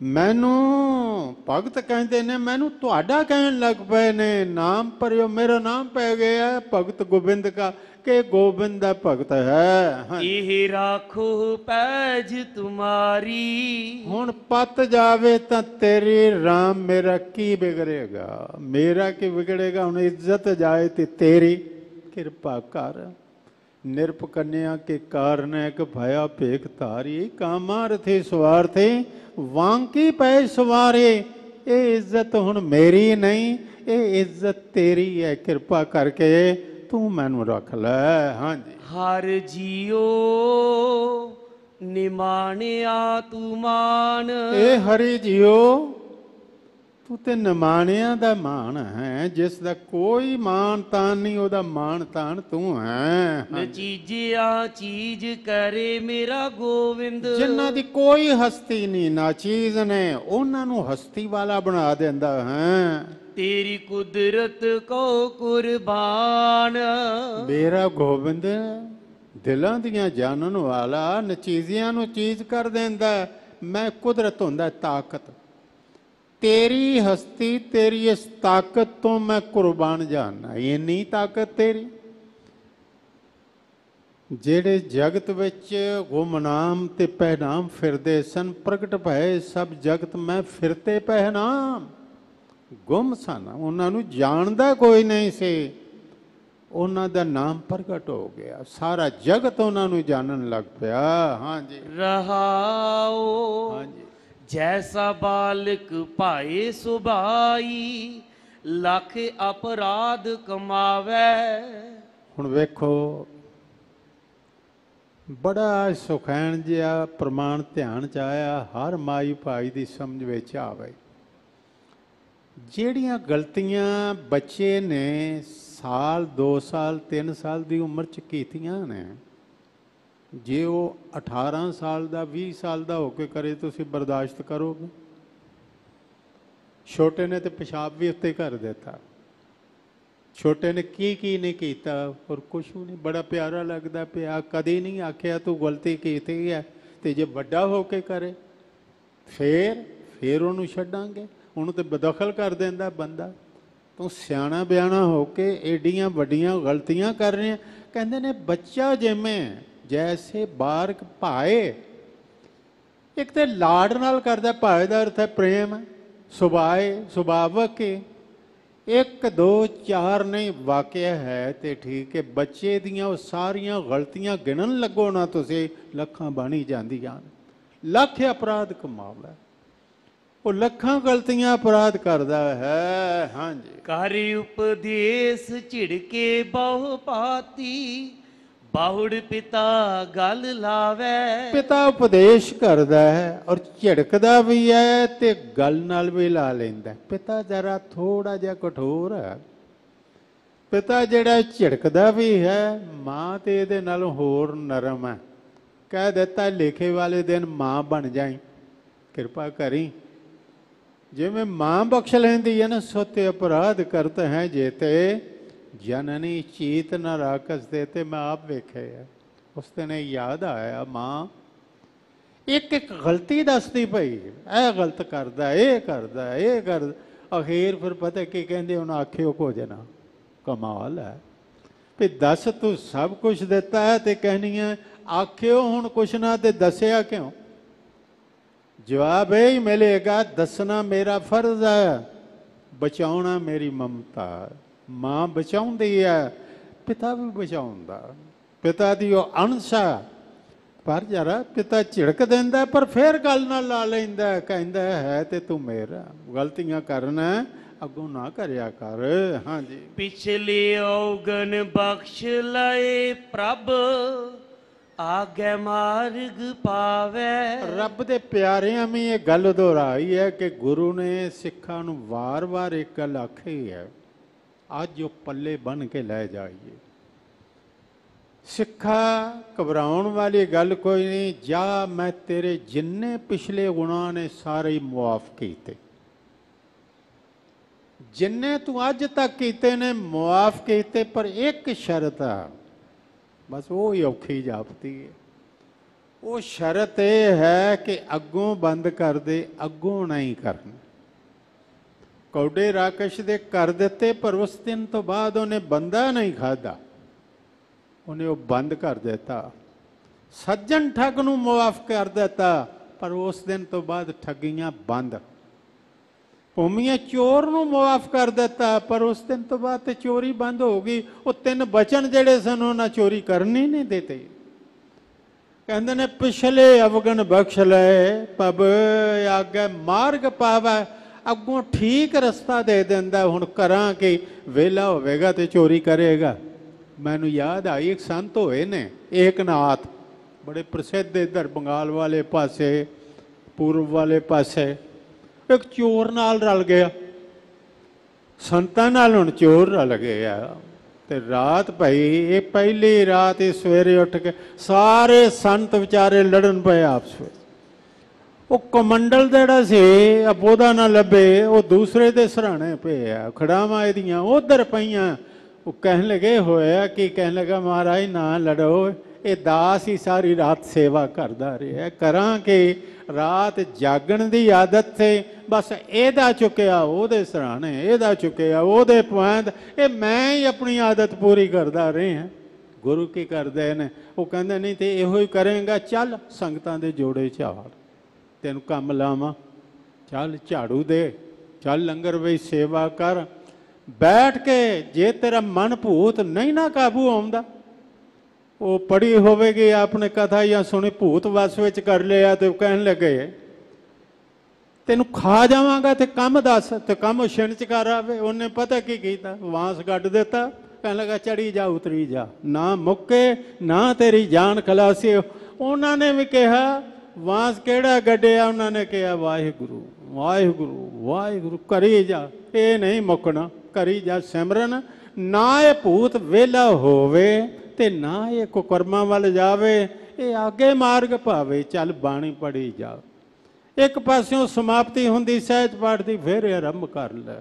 ਮੈਨੂੰ ਭਗਤ ਕਹਿੰਦੇ ਨੇ ਮੈਨੂੰ ਤੁਹਾਡਾ ਕਹਿਣ ਲੱਗ ਪਏ ਨੇ ਨਾਮ ਪਰਿਓ ਮੇਰਾ ਨਾਮ ਪੈ ਗਿਆ ਭਗਤ ਗੋਬਿੰਦ ਦਾ ਕਿ ਗੋਬਿੰਦ ਦਾ ਭਗਤ ਹੈ
ਇਹ ਰਾਖੂ ਪੈਜ
ਤੁਮਾਰੀ ਹੁਣ ਪਤ ਜਾਵੇ ਤਾਂ ਤੇਰੀ RAM ਮੇਰਾ ਕੀ ਵਿਗੜੇਗਾ ਮੇਰਾ ਕੀ ਵਿਗੜੇਗਾ ਹੁਣ ਇੱਜ਼ਤ ਜਾਏ ਤੇ ਤੇਰੀ ਕਿਰਪਾ ਕਰ ਨਿਰਪ ਕੰਨਿਆ ਕੇ ਕਾਰਨ ਇੱਕ ਭਇਆ ਭੇਖ ਧਾਰੀ ਕਾਮਾਰਥੇ ਸਵਾਰਥੇ ਵਾਂਕੀ ਪੈ ਸਵਾਰੇ ਇਹ ਇੱਜ਼ਤ ਹੁਣ ਮੇਰੀ ਨਹੀਂ ਇਹ ਇੱਜ਼ਤ ਤੇਰੀ ਹੈ ਕਿਰਪਾ ਕਰਕੇ ਤੂੰ ਮੈਨੂੰ ਰੱਖ ਲੈ ਹਾਂਜੀ
ਹਰ ਜੀਓ ਨਿਮਾਣਿਆ ਤੂੰ ਮਾਨ ਇਹ
ਹਰੀ ਜੀਓ ਤੂੰ ਤੇ ਨਿਮਾਣਿਆਂ ਦਾ ਮਾਣ ਹੈ ਜਿਸ ਦਾ ਕੋਈ ਮਾਨ ਤਾਨ ਨਹੀਂ ਉਹਦਾ ਮਾਨ ਤਾਨ ਤੂੰ ਹੈ
ਨਚੀਜਿਆ ਚੀਜ਼ ਕਰੇ ਮੇਰਾ ਗੋਵਿੰਦ ਜਿਨ੍ਹਾਂ ਦੀ
ਕੋਈ ਹਸਤੀ ਨਹੀਂ ਨਾ ਚੀਜ਼ ਨੇ ਉਹਨਾਂ ਨੂੰ ਹਸਤੀ ਵਾਲਾ ਬਣਾ ਦਿੰਦਾ ਹੈ ਤੇਰੀ ਕੁਦਰਤ ਕੋ ਕੁਰਬਾਨ ਮੇਰਾ ਗੋਵਿੰਦ ਦਿਲਾਂ ਦੀਆਂ ਜਾਣਨ ਵਾਲਾ ਨਚੀਜ਼ਿਆਂ ਨੂੰ ਚੀਜ਼ ਕਰ ਦਿੰਦਾ ਮੈਂ ਕੁਦਰਤ ਹੁੰਦਾ ਤਾਕਤ ਤੇਰੀ ਹਸਤੀ ਤੇਰੀ ਇਸ ਤਾਕਤ ਤੋਂ ਮੈਂ ਕੁਰਬਾਨ ਜਾਣਾ ਇੰਨੀ ਤਾਕਤ ਤੇਰੀ ਜਿਹੜੇ ਜਗਤ ਵਿੱਚ ਗੁਮਨਾਮ ਤੇ ਪਹਿਨਾਮ ਫਿਰਦੇ ਸਨ ਪ੍ਰਗਟ ਭਏ ਸਭ ਜਗਤ ਮੈਂ ਫਿਰਤੇ ਪਹਿਨਾਮ ਗੁਮ ਸਨ ਉਹਨਾਂ ਨੂੰ ਜਾਣਦਾ ਕੋਈ ਨਹੀਂ ਸੀ ਉਹਨਾਂ ਦਾ ਨਾਮ ਪ੍ਰਗਟ ਹੋ ਗਿਆ ਸਾਰਾ ਜਗਤ ਉਹਨਾਂ ਨੂੰ ਜਾਣਨ ਲੱਗ ਪਿਆ ਹਾਂਜੀ
ਰਹਾਓ ਹਾਂਜੀ ਜੈਸਾ ਬਾਲਕ ਭਾਏ ਸੁਭਾਈ ਲੱਖ ਅਪਰਾਧ ਕਮਾਵੇ
ਹੁਣ ਵੇਖੋ ਬੜਾ ਸੁਖੈਣ ਜਿਆ ਪ੍ਰਮਾਣ ਧਿਆਨ ਚ ਆਇਆ ਹਰ ਮਾਈ ਭਾਈ ਦੀ ਸਮਝ ਵਿੱਚ ਆਵੇ ਜਿਹੜੀਆਂ ਗਲਤੀਆਂ ਬੱਚੇ ਨੇ ਸਾਲ 2 ਸਾਲ 3 ਸਾਲ ਦੀ ਉਮਰ ਚ ਕੀਤੀਆਂ ਨੇ ਜੇ ਉਹ 18 ਸਾਲ ਦਾ 20 ਸਾਲ ਦਾ ਹੋ ਕੇ ਕਰੇ ਤੁਸੀਂ ਬਰਦਾਸ਼ਤ ਕਰੋਗੇ ਛੋਟੇ ਨੇ ਤੇ ਪਿਸ਼ਾਬ ਵੀ ਉੱਤੇ ਕਰ ਦਿੱਤਾ ਛੋਟੇ ਨੇ ਕੀ ਕੀ ਨਹੀਂ ਕੀਤਾ ਔਰ ਕੁਛ ਨਹੀਂ ਬੜਾ ਪਿਆਰਾ ਲੱਗਦਾ ਪਿਆ ਕਦੇ ਨਹੀਂ ਆਖਿਆ ਤੂੰ ਗਲਤੀ ਕੀਤੀ ਹੈ ਤੇ ਜੇ ਵੱਡਾ ਹੋ ਕੇ ਕਰੇ ਫੇਰ ਫੇਰ ਉਹਨੂੰ ਛੱਡਾਂਗੇ ਉਹਨੂੰ ਤੇ ਬਦਖਲ ਕਰ ਦਿੰਦਾ ਬੰਦਾ ਤੂੰ ਸਿਆਣਾ ਬਿਆਣਾ ਹੋ ਕੇ ਏਡੀਆਂ ਵੱਡੀਆਂ ਗਲਤੀਆਂ ਕਰ ਰਿਹਾ ਕਹਿੰਦੇ ਨੇ ਬੱਚਾ ਜਿਵੇਂ ਜੈਸੇ ਬਾਰਕ ਭਾਏ ਇੱਕ ਤੇ ਲਾੜ ਨਾਲ ਕਰਦਾ ਭਾਏ ਦਾ ਅਰਥ ਹੈ ਪ੍ਰੇਮ ਸੁਭਾਏ ਸੁਭਾਵਕ ਇੱਕ ਦੋ ਚਾਰ ਨਹੀਂ ਵਾਕਿਆ ਹੈ ਤੇ ਠੀਕ ਹੈ ਬੱਚੇ ਦੀਆਂ ਉਹ ਸਾਰੀਆਂ ਗਲਤੀਆਂ ਗਿਣਨ ਲੱਗੋ ਨਾ ਤੁਸੀਂ ਲੱਖਾਂ ਬਾਣੀ ਜਾਂਦੀਆਂ ਲੱਖ ਅਪਰਾਧ ਕਮਾਵਾ ਉਹ ਲੱਖਾਂ ਗਲਤੀਆਂ ਅਪਰਾਧ ਕਰਦਾ ਹੈ ਹਾਂਜੀ
ਕਰ ਉਪਦੇਸ਼ ਝਿੜਕੇ ਬਹੁ ਪਾਤੀ ਬਾਹੁੜ ਪਿਤਾ ਗੱਲ ਲਾਵੇ
ਪਿਤਾ ਉਪਦੇਸ਼ ਕਰਦਾ ਹੈ ਔਰ ਝਿੜਕਦਾ ਵੀ ਹੈ ਤੇ ਗੱਲ ਨਾਲ ਵੀ ਲਾ ਲੈਂਦਾ ਪਿਤਾ ਜਰਾ ਥੋੜਾ ਜਿਹਾ ਕਠੋਰ ਹੈ ਪਿਤਾ ਜਿਹੜਾ ਝਿੜਕਦਾ ਵੀ ਹੈ ਮਾਂ ਤੇ ਇਹਦੇ ਨਾਲ ਹੋਰ ਨਰਮ ਹੈ ਕਹਿ ਦਿੱਤਾ ਲੇਖੇ ਵਾਲੇ ਦਿਨ ਮਾਂ ਬਣ ਜਾਈ ਕਿਰਪਾ ਕਰੀ ਜਿਵੇਂ ਮਾਂ ਬਖਸ਼ ਲੈਂਦੀ ਹੈ ਨਾ ਸੋਤੇ ਅਪਰਾਧ ਕਰਤ ਹੈ ਜੇਤੇ ਜਨਨੀ ਚੀਤ ਨ ਰਾਖਸ ਦੇ ਤੇ ਮੈਂ ਆਪ ਵੇਖਿਆ ਉਸ ਦਿਨ ਯਾਦ ਆਇਆ ਮਾਂ ਇੱਕ ਇੱਕ ਗਲਤੀ ਦੱਸਦੀ ਪਈ ਇਹ ਗਲਤ ਕਰਦਾ ਇਹ ਕਰਦਾ ਇਹ ਕਰ ਅਖੀਰ ਫਿਰ ਪਤਾ ਕੀ ਕਹਿੰਦੇ ਉਹਨਾਂ ਆਖਿਓ ਕੋ ਜਨਾ ਕਮਾਲ ਹੈ ਤੇ ਦੱਸ ਤੂੰ ਸਭ ਕੁਝ ਦਿੱਤਾ ਹੈ ਤੇ ਕਹਿਣੀ ਹੈ ਆਖਿਓ ਹੁਣ ਕੁਛ ਨਾ ਤੇ ਦੱਸਿਆ ਕਿਉਂ ਜਵਾਬ ਇਹ ਹੀ ਮਿਲੇਗਾ ਦੱਸਣਾ ਮੇਰਾ ਫਰਜ਼ ਹੈ ਬਚਾਉਣਾ ਮੇਰੀ ਮਮਤਾ ਹੈ ਮਾਂ ਬਚਾਉਂਦੀ ਹੈ ਪਿਤਾ ਵੀ ਬਚਾਉਂਦਾ ਪਿਤਾ ਦੀ ਉਹ ਅਣਸ਼ਾ ਪਰ ਜਰਾ ਪਿਤਾ ਝਿੜਕ ਦਿੰਦਾ ਪਰ ਫੇਰ ਗੱਲ ਨਾਲ ਲਾ ਲੈਂਦਾ ਕਹਿੰਦਾ ਹੈ ਤੇ ਤੂੰ ਮੇਰਾ ਗਲਤੀਆਂ ਕਰਨਾ ਅੱਗੋਂ ਨਾ ਕਰਿਆ ਕਰ ਹਾਂਜੀ
ਪਿਛਲੀ ਔਗਣ ਬਖਸ਼
ਲਏ ਪ੍ਰਭ ਆਗੇ ਮਾਰਗ ਪਾਵੇ ਰੱਬ ਦੇ ਪਿਆਰਿਆਂ ਵੀ ਇਹ ਗੱਲ ਦੁਹਰਾਈ ਹੈ ਕਿ ਗੁਰੂ ਨੇ ਸਿੱਖਾਂ ਨੂੰ ਵਾਰ-ਵਾਰ ਇੱਕ ਲੱਖ ਹੀ ਹੈ ਅੱਜ ਉਹ ਪੱਲੇ ਬਣ ਕੇ ਲੈ ਜਾਈਏ ਸਿੱਖਾ ਘਬਰਾਉਣ ਵਾਲੀ ਗੱਲ ਕੋਈ ਨਹੀਂ ਜਾ ਮੈਂ ਤੇਰੇ ਜਿੰਨੇ ਪਿਛਲੇ ਗੁਨਾਹ ਨੇ ਸਾਰੇ ਹੀ ਮਾਫ ਕੀਤੇ ਜਿੰਨੇ ਤੂੰ ਅੱਜ ਤੱਕ ਕੀਤੇ ਨੇ ਮਾਫ ਕੀਤੇ ਪਰ ਇੱਕ ਸ਼ਰਤ ਆ ਬਸ ਉਹ ਹੀ ਔਖੀ ਜਾਪਦੀ ਹੈ ਉਹ ਸ਼ਰਤ ਇਹ ਹੈ ਕਿ ਅੱਗੋਂ ਬੰਦ ਕਰ ਦੇ ਅੱਗੋਂ ਨਹੀਂ ਕਰਨਾ ਕੌਡੇ ਰਾਕਸ਼ ਦੇ ਕਰ ਦਿੱਤੇ ਪਰ ਉਸ ਦਿਨ ਤੋਂ ਬਾਅਦ ਉਹਨੇ ਬੰਦਾ ਨਹੀਂ ਖਾਦਾ ਉਹਨੇ ਉਹ ਬੰਦ ਕਰ ਦਿੱਤਾ ਸੱਜਣ ਠੱਗ ਨੂੰ ਮਾਫ ਕਰ ਦਿੱਤਾ ਪਰ ਉਸ ਦਿਨ ਤੋਂ ਬਾਅਦ ਠੱਗੀਆਂ ਬੰਦ ਭੂਮੀਆਂ ਚੋਰ ਨੂੰ ਮਾਫ ਕਰ ਦਿੱਤਾ ਪਰ ਉਸ ਦਿਨ ਤੋਂ ਬਾਅਦ ਤੇ ਚੋਰੀ ਬੰਦ ਹੋ ਗਈ ਉਹ ਤਿੰਨ ਬਚਨ ਜਿਹੜੇ ਸਨ ਉਹਨਾਂ ਚੋਰੀ ਕਰਨੀ ਨਹੀਂ ਦਿੱਤੇ ਕਹਿੰਦੇ ਨੇ ਪਿਛਲੇ ਅਵਗਣ ਬਖਸ਼ ਲੈ ਪਬ ਆਗੇ ਮਾਰਗ ਪਾਵੇ ਅੱਗੋਂ ਠੀਕ ਰਸਤਾ ਦੇ ਦਿੰਦਾ ਹੁਣ ਕਰਾਂ ਕਿ ਵੇਲਾ ਹੋਵੇਗਾ ਤੇ ਚੋਰੀ ਕਰੇਗਾ ਮੈਨੂੰ ਯਾਦ ਆਈ ਇੱਕ ਸੰਤ ਹੋਏ ਨੇ ਏਕਨਾਥ ਬੜੇ ਪ੍ਰਸਿੱਧ ਇਧਰ ਬੰਗਾਲ ਵਾਲੇ ਪਾਸੇ ਪੂਰਬ ਵਾਲੇ ਪਾਸੇ ਇੱਕ ਚੋਰ ਨਾਲ ਰਲ ਗਿਆ ਸੰਤਾਂ ਨਾਲ ਹੁਣ ਚੋਰ ਰਲ ਗਿਆ ਤੇ ਰਾਤ ਭਈ ਇਹ ਪਹਿਲੀ ਰਾਤ ਹੀ ਸਵੇਰੇ ਉੱਠ ਕੇ ਸਾਰੇ ਸੰਤ ਵਿਚਾਰੇ ਲੜਨ ਪਏ ਆਪਸ ਵਿੱਚ ਉਹ ਕਮੰਡਲ ਜਿਹੜਾ ਸੀ ਅਬੋਦਾ ਨਾ ਲੱਭੇ ਉਹ ਦੂਸਰੇ ਦੇ ਪਏ ਪਿਆ ਖੜਾਵਾਂ ਇਹਦੀਆਂ ਉਧਰ ਪਈਆਂ ਉਹ ਕਹਿਣ ਲਗੇ ਹੋਇਆ ਕਿ ਕਹਿਣ ਲਗਾ ਮਹਾਰਾਜ ਨਾ ਲੜੋ ਇਹ ਦਾਸ ਹੀ ਸਾਰੀ ਰਾਤ ਸੇਵਾ ਕਰਦਾ ਰਿਹਾ ਕਰਾਂ ਕਿ ਰਾਤ ਜਾਗਣ ਦੀ ਆਦਤ ਸੀ ਬਸ ਇਹਦਾ ਚੁੱਕਿਆ ਉਹਦੇ ਸਰਾਣੇ ਇਹਦਾ ਚੁੱਕਿਆ ਉਹਦੇ ਪੁਆਇੰਦ ਇਹ ਮੈਂ ਹੀ ਆਪਣੀ ਆਦਤ ਪੂਰੀ ਕਰਦਾ ਰਿਹਾ ਗੁਰੂ ਕੀ ਕਰਦੇ ਨੇ ਉਹ ਕਹਿੰਦੇ ਨਹੀਂ ਤੇ ਇਹੋ ਹੀ ਕਰੇਗਾ ਚੱਲ ਸੰਗਤਾਂ ਦੇ ਜੋੜੇ ਚ ਆੜ ਤੈਨੂੰ ਕੰਮ ਲਾਵਾਂ ਚੱਲ ਝਾੜੂ ਦੇ ਚੱਲ ਲੰਗਰ ਵਿੱਚ ਸੇਵਾ ਕਰ ਬੈਠ ਕੇ ਜੇ ਤੇਰਾ ਮਨ ਭੂਤ ਨਹੀਂ ਨਾ ਕਾਬੂ ਆਉਂਦਾ ਉਹ ਪੜੀ ਹੋਵੇਗੀ ਆਪਣੇ ਕਥਾ ਜਾਂ ਸੁਣੀ ਭੂਤ ਵਸ ਵਿੱਚ ਕਰ ਲਿਆ ਤੇ ਕਹਿਣ ਲੱਗੇ ਤੈਨੂੰ ਖਾ ਜਾਵਾਂਗਾ ਤੇ ਕੰਮ ਦੱਸ ਤੇ ਕੰਮ ਛਿਣ ਚ ਕਰ ਆਵੇ ਉਹਨੇ ਪਤਾ ਕੀ ਕੀਤਾ ਵਾਂਸ ਗੱਡ ਦਿੱਤਾ ਕਹਿਣ ਲੱਗਾ ਚੜੀ ਜਾ ਉਤਰੀ ਜਾ ਨਾ ਮੁੱਕੇ ਨਾ ਤੇਰੀ ਜਾਨ ਖਲਾਸੀ ਉਹਨਾਂ ਨੇ ਵੀ ਕਿਹਾ ਵਾਸ ਕਿਹੜਾ ਗੱਡਿਆ ਉਹਨਾਂ ਨੇ ਕਿਹਾ ਵਾਹਿਗੁਰੂ ਵਾਹਿਗੁਰੂ ਵਾਹਿਗੁਰੂ ਕਰੀ ਜਾ ਇਹ ਨਹੀਂ ਮੁੱਕਣਾ ਕਰੀ ਜਾ ਸਿਮਰਨ ਨਾ ਇਹ ਭੂਤ ਵੇਲਾ ਹੋਵੇ ਤੇ ਨਾ ਇਹ ਕੁਕਰਮਾਂ ਵੱਲ ਜਾਵੇ ਇਹ ਆਗੇ ਮਾਰਗ ਭਾਵੇ ਚੱਲ ਬਾਣੀ ਪੜੀ ਜਾ ਇੱਕ ਪਾਸਿਓਂ ਸਮਾਪਤੀ ਹੁੰਦੀ ਸਹਿਜ ਪਾਠ ਦੀ ਫੇਰ ਆਰੰਭ ਕਰ ਲੈ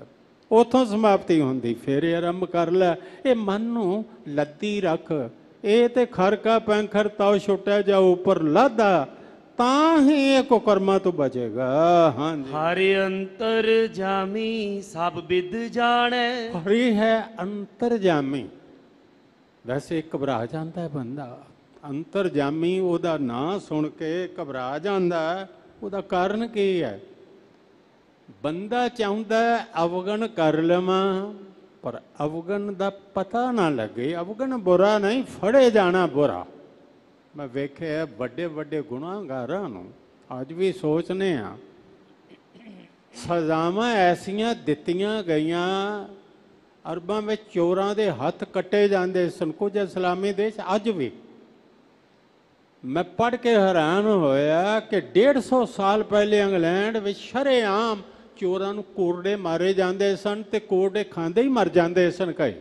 ਉਥੋਂ ਸਮਾਪਤੀ ਹੁੰਦੀ ਫੇਰ ਆਰੰਭ ਕਰ ਲੈ ਇਹ ਮਨ ਨੂੰ ਲੱਦੀ ਰੱਖ ਇਹ ਤੇ ਖਰਕਾ ਪੈਂਖਰ ਤਾਉ ਛੁੱਟਿਆ ਜਾ ਉੱਪਰ ਲਾਦਾ ਤਾਂ ਹੀ ਇਹ ਕੁਕਰਮਾ ਤੋਂ ਬਚੇਗਾ ਹਾਂਜੀ ਹਰਿ
ਅੰਤਰ ਜਾਮੀ ਸਭ
ਵਿਦ ਜਾਣੈ ਹਰੀ ਹੈ ਅੰਤਰ ਜਾਮੀ ਵੈਸੇ ਘਬਰਾ ਜਾਂਦਾ ਹੈ ਬੰਦਾ ਅੰਤਰ ਜਾਮੀ ਉਹਦਾ ਨਾਂ ਸੁਣ ਕੇ ਘਬਰਾ ਜਾਂਦਾ ਉਹਦਾ ਕਾਰਨ ਕੀ ਹੈ ਬੰਦਾ ਚਾਹੁੰਦਾ ਅਵਗਣ ਕਰ ਲਵਾਂ ਪਰ ਅਵਗਣ ਦਾ ਪਤਾ ਨਾ ਲੱਗੇ ਅਵਗਣ ਬੁਰਾ ਨਹੀਂ ਫੜੇ ਜਾਣਾ ਬੁਰਾ ਮੈਂ ਵੇਖਿਆ ਵੱਡੇ ਵੱਡੇ ਗੁਨਾਹਗਾਰਾਂ ਨੂੰ ਅੱਜ ਵੀ ਸੋਚਨੇ ਆ ਸਜ਼ਾਵਾਂ ਐਸੀਆਂ ਦਿੱਤੀਆਂ ਗਈਆਂ ਅਰਬਾਂ ਵਿੱਚ ਚੋਰਾਂ ਦੇ ਹੱਥ ਕੱਟੇ ਜਾਂਦੇ ਸਨ ਕੁਝ ਇਸਲਾਮੀ ਦੇਸ਼ ਅੱਜ ਵੀ ਮੈਂ ਪੜ ਕੇ ਹੈਰਾਨ ਹੋਇਆ ਕਿ 150 ਸਾਲ ਪਹਿਲੇ ਇੰਗਲੈਂਡ ਵਿੱਚ ਸ਼ਰੇਆਮ ਚੋਰਾਂ ਨੂੰ ਕੋਰੜੇ ਮਾਰੇ ਜਾਂਦੇ ਸਨ ਤੇ ਕੋਰੜੇ ਖਾਂਦੇ ਹੀ ਮਰ ਜਾਂਦੇ ਸਨ ਕਈ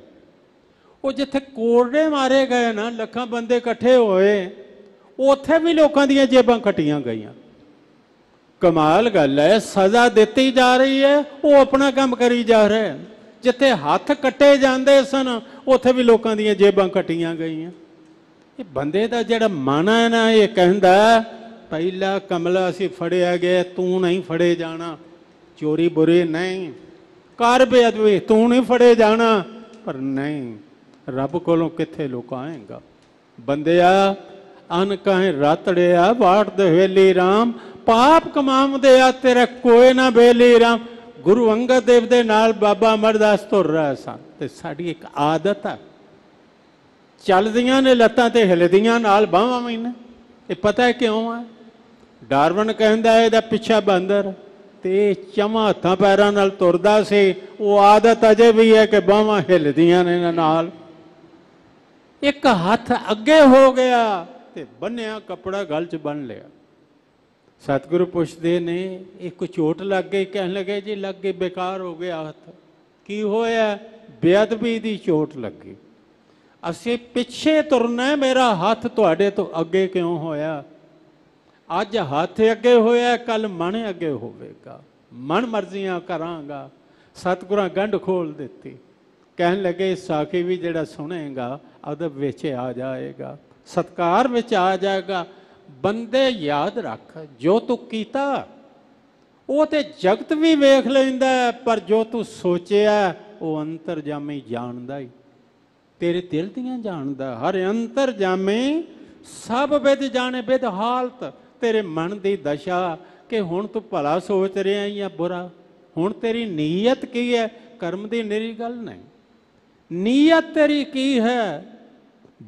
ਉਹ ਜਿੱਥੇ ਕੋੜੇ ਮਾਰੇ ਗਏ ਨਾ ਲੱਖਾਂ ਬੰਦੇ ਇਕੱਠੇ ਹੋਏ ਉੱਥੇ ਵੀ ਲੋਕਾਂ ਦੀਆਂ ਜੇਬਾਂ ਕਟੀਆਂ ਗਈਆਂ ਕਮਾਲ ਗੱਲ ਹੈ ਸਜ਼ਾ ਦਿੱਤੀ ਜਾ ਰਹੀ ਹੈ ਉਹ ਆਪਣਾ ਕੰਮ ਕਰੀ ਜਾ ਰਿਹਾ ਜਿੱਥੇ ਹੱਥ ਕੱਟੇ ਜਾਂਦੇ ਸਨ ਉੱਥੇ ਵੀ ਲੋਕਾਂ ਦੀਆਂ ਜੇਬਾਂ ਕਟੀਆਂ ਗਈਆਂ ਇਹ ਬੰਦੇ ਦਾ ਜਿਹੜਾ ਮਨ ਹੈ ਨਾ ਇਹ ਕਹਿੰਦਾ ਪਹਿਲਾ ਕਮਲਾ ਅਸੀਂ ਫੜਿਆ ਗਿਆ ਤੂੰ ਨਹੀਂ ਫੜੇ ਜਾਣਾ ਚੋਰੀ ਬੁਰੇ ਨਹੀਂ ਕਰ ਬੇਅਦਬੀ ਤੂੰ ਨਹੀਂ ਫੜੇ ਜਾਣਾ ਪਰ ਨਹੀਂ ਰੱਬ ਕੋਲੋਂ ਕਿੱਥੇ ਲੁਕਾਏਗਾ ਬੰਦਿਆ ਅਨ ਕਹੇ ਰਾਤੜਿਆ ਬਾੜ ਦੇ ਵੇਲੀ RAM ਪਾਪ ਕਮਾਉਂਦੇ ਆ ਤੇਰਾ ਕੋਈ ਨਾ ਵੇਲੀ RAM ਗੁਰੂ ਅੰਗਦ ਦੇਵ ਦੇ ਨਾਲ ਬਾਬਾ ਅਮਰਦਾਸ ਤੁਰ ਰਹਾ ਸਨ ਤੇ ਸਾਡੀ ਇੱਕ ਆਦਤ ਆ ਚੱਲਦੀਆਂ ਨੇ ਲੱਤਾਂ ਤੇ ਹਿਲਦੀਆਂ ਨਾਲ ਬਾਹਾਂ ਵੀ ਨੇ ਇਹ ਪਤਾ ਹੈ ਕਿਉਂ ਆ ਡਾਰਵਨ ਕਹਿੰਦਾ ਇਹਦਾ ਪਿੱਛਾ ਬਾਂਦਰ ਤੇ ਚਮਾ ਹੱਥਾਂ ਪੈਰਾਂ ਨਾਲ ਤੁਰਦਾ ਸੀ ਉਹ ਆਦਤ ਅਜੇ ਵੀ ਹੈ ਕਿ ਬਾਹਾਂ ਹਿਲਦੀਆਂ ਨੇ ਨਾਲ ਇੱਕ ਹੱਥ ਅੱਗੇ ਹੋ ਗਿਆ ਤੇ ਬੰਨਿਆ ਕਪੜਾ ਗਲ 'ਚ ਬੰਨ ਲਿਆ ਸਤਿਗੁਰੂ ਪੁੱਛਦੇ ਨੇ ਇਹ ਕੋ ਚੋਟ ਲੱਗ ਗਈ ਕਹਿਣ ਲੱਗੇ ਜੀ ਲੱਗ ਗਈ ਬੇਕਾਰ ਹੋ ਗਿਆ ਹੱਥ ਕੀ ਹੋਇਆ ਬੇਅਦਬੀ ਦੀ ਚੋਟ ਲੱਗੀ ਅਸੀਂ ਪਿੱਛੇ ਤੁਰਨਾ ਮੇਰਾ ਹੱਥ ਤੁਹਾਡੇ ਤੋਂ ਅੱਗੇ ਕਿਉਂ ਹੋਇਆ ਅੱਜ ਹੱਥ ਅੱਗੇ ਹੋਇਆ ਕੱਲ ਮਨ ਅੱਗੇ ਹੋਵੇਗਾ ਮਨ ਮਰਜ਼ੀਆਂ ਕਰਾਂਗਾ ਸਤਿਗੁਰਾਂ ਗੰਢ ਖੋਲ ਦਿੱਤੀ ਕਹਿਣ ਲੱਗੇ ਸਾਖੀ ਵੀ ਜਿਹੜਾ ਸੁਣੇਗਾ ਅਦਬ ਵਿੱਚ ਆ ਜਾਏਗਾ ਸਤਕਾਰ ਵਿੱਚ ਆ ਜਾਏਗਾ ਬੰਦੇ ਯਾਦ ਰੱਖ ਜੋ ਤੂੰ ਕੀਤਾ ਉਹ ਤੇ ਜਗਤ ਵੀ ਵੇਖ ਲੈਂਦਾ ਪਰ ਜੋ ਤੂੰ ਸੋਚਿਆ ਉਹ ਅੰਤਰਜਾਮੀ ਜਾਣਦਾ ਹੀ ਤੇਰੇ ਦਿਲ ਦੀਆਂ ਜਾਣਦਾ ਹਰ ਅੰਤਰਜਾਮੀ ਸਭ ਵਿਦ ਜਾਣੇ ਵਿਦ ਹਾਲਤ ਤੇਰੇ ਮਨ ਦੀ ਦਸ਼ਾ ਕਿ ਹੁਣ ਤੂੰ ਭਲਾ ਸੋਚ ਰਿਹਾ ਜਾਂ ਬੁਰਾ ਹੁਣ ਤੇਰੀ ਨੀਅਤ ਕੀ ਹੈ ਕਰਮ ਦੀ ਨਿਰੀ ਗੱਲ ਨਹੀਂ ਨੀਅਤ ਤੇਰੀ ਕੀ ਹੈ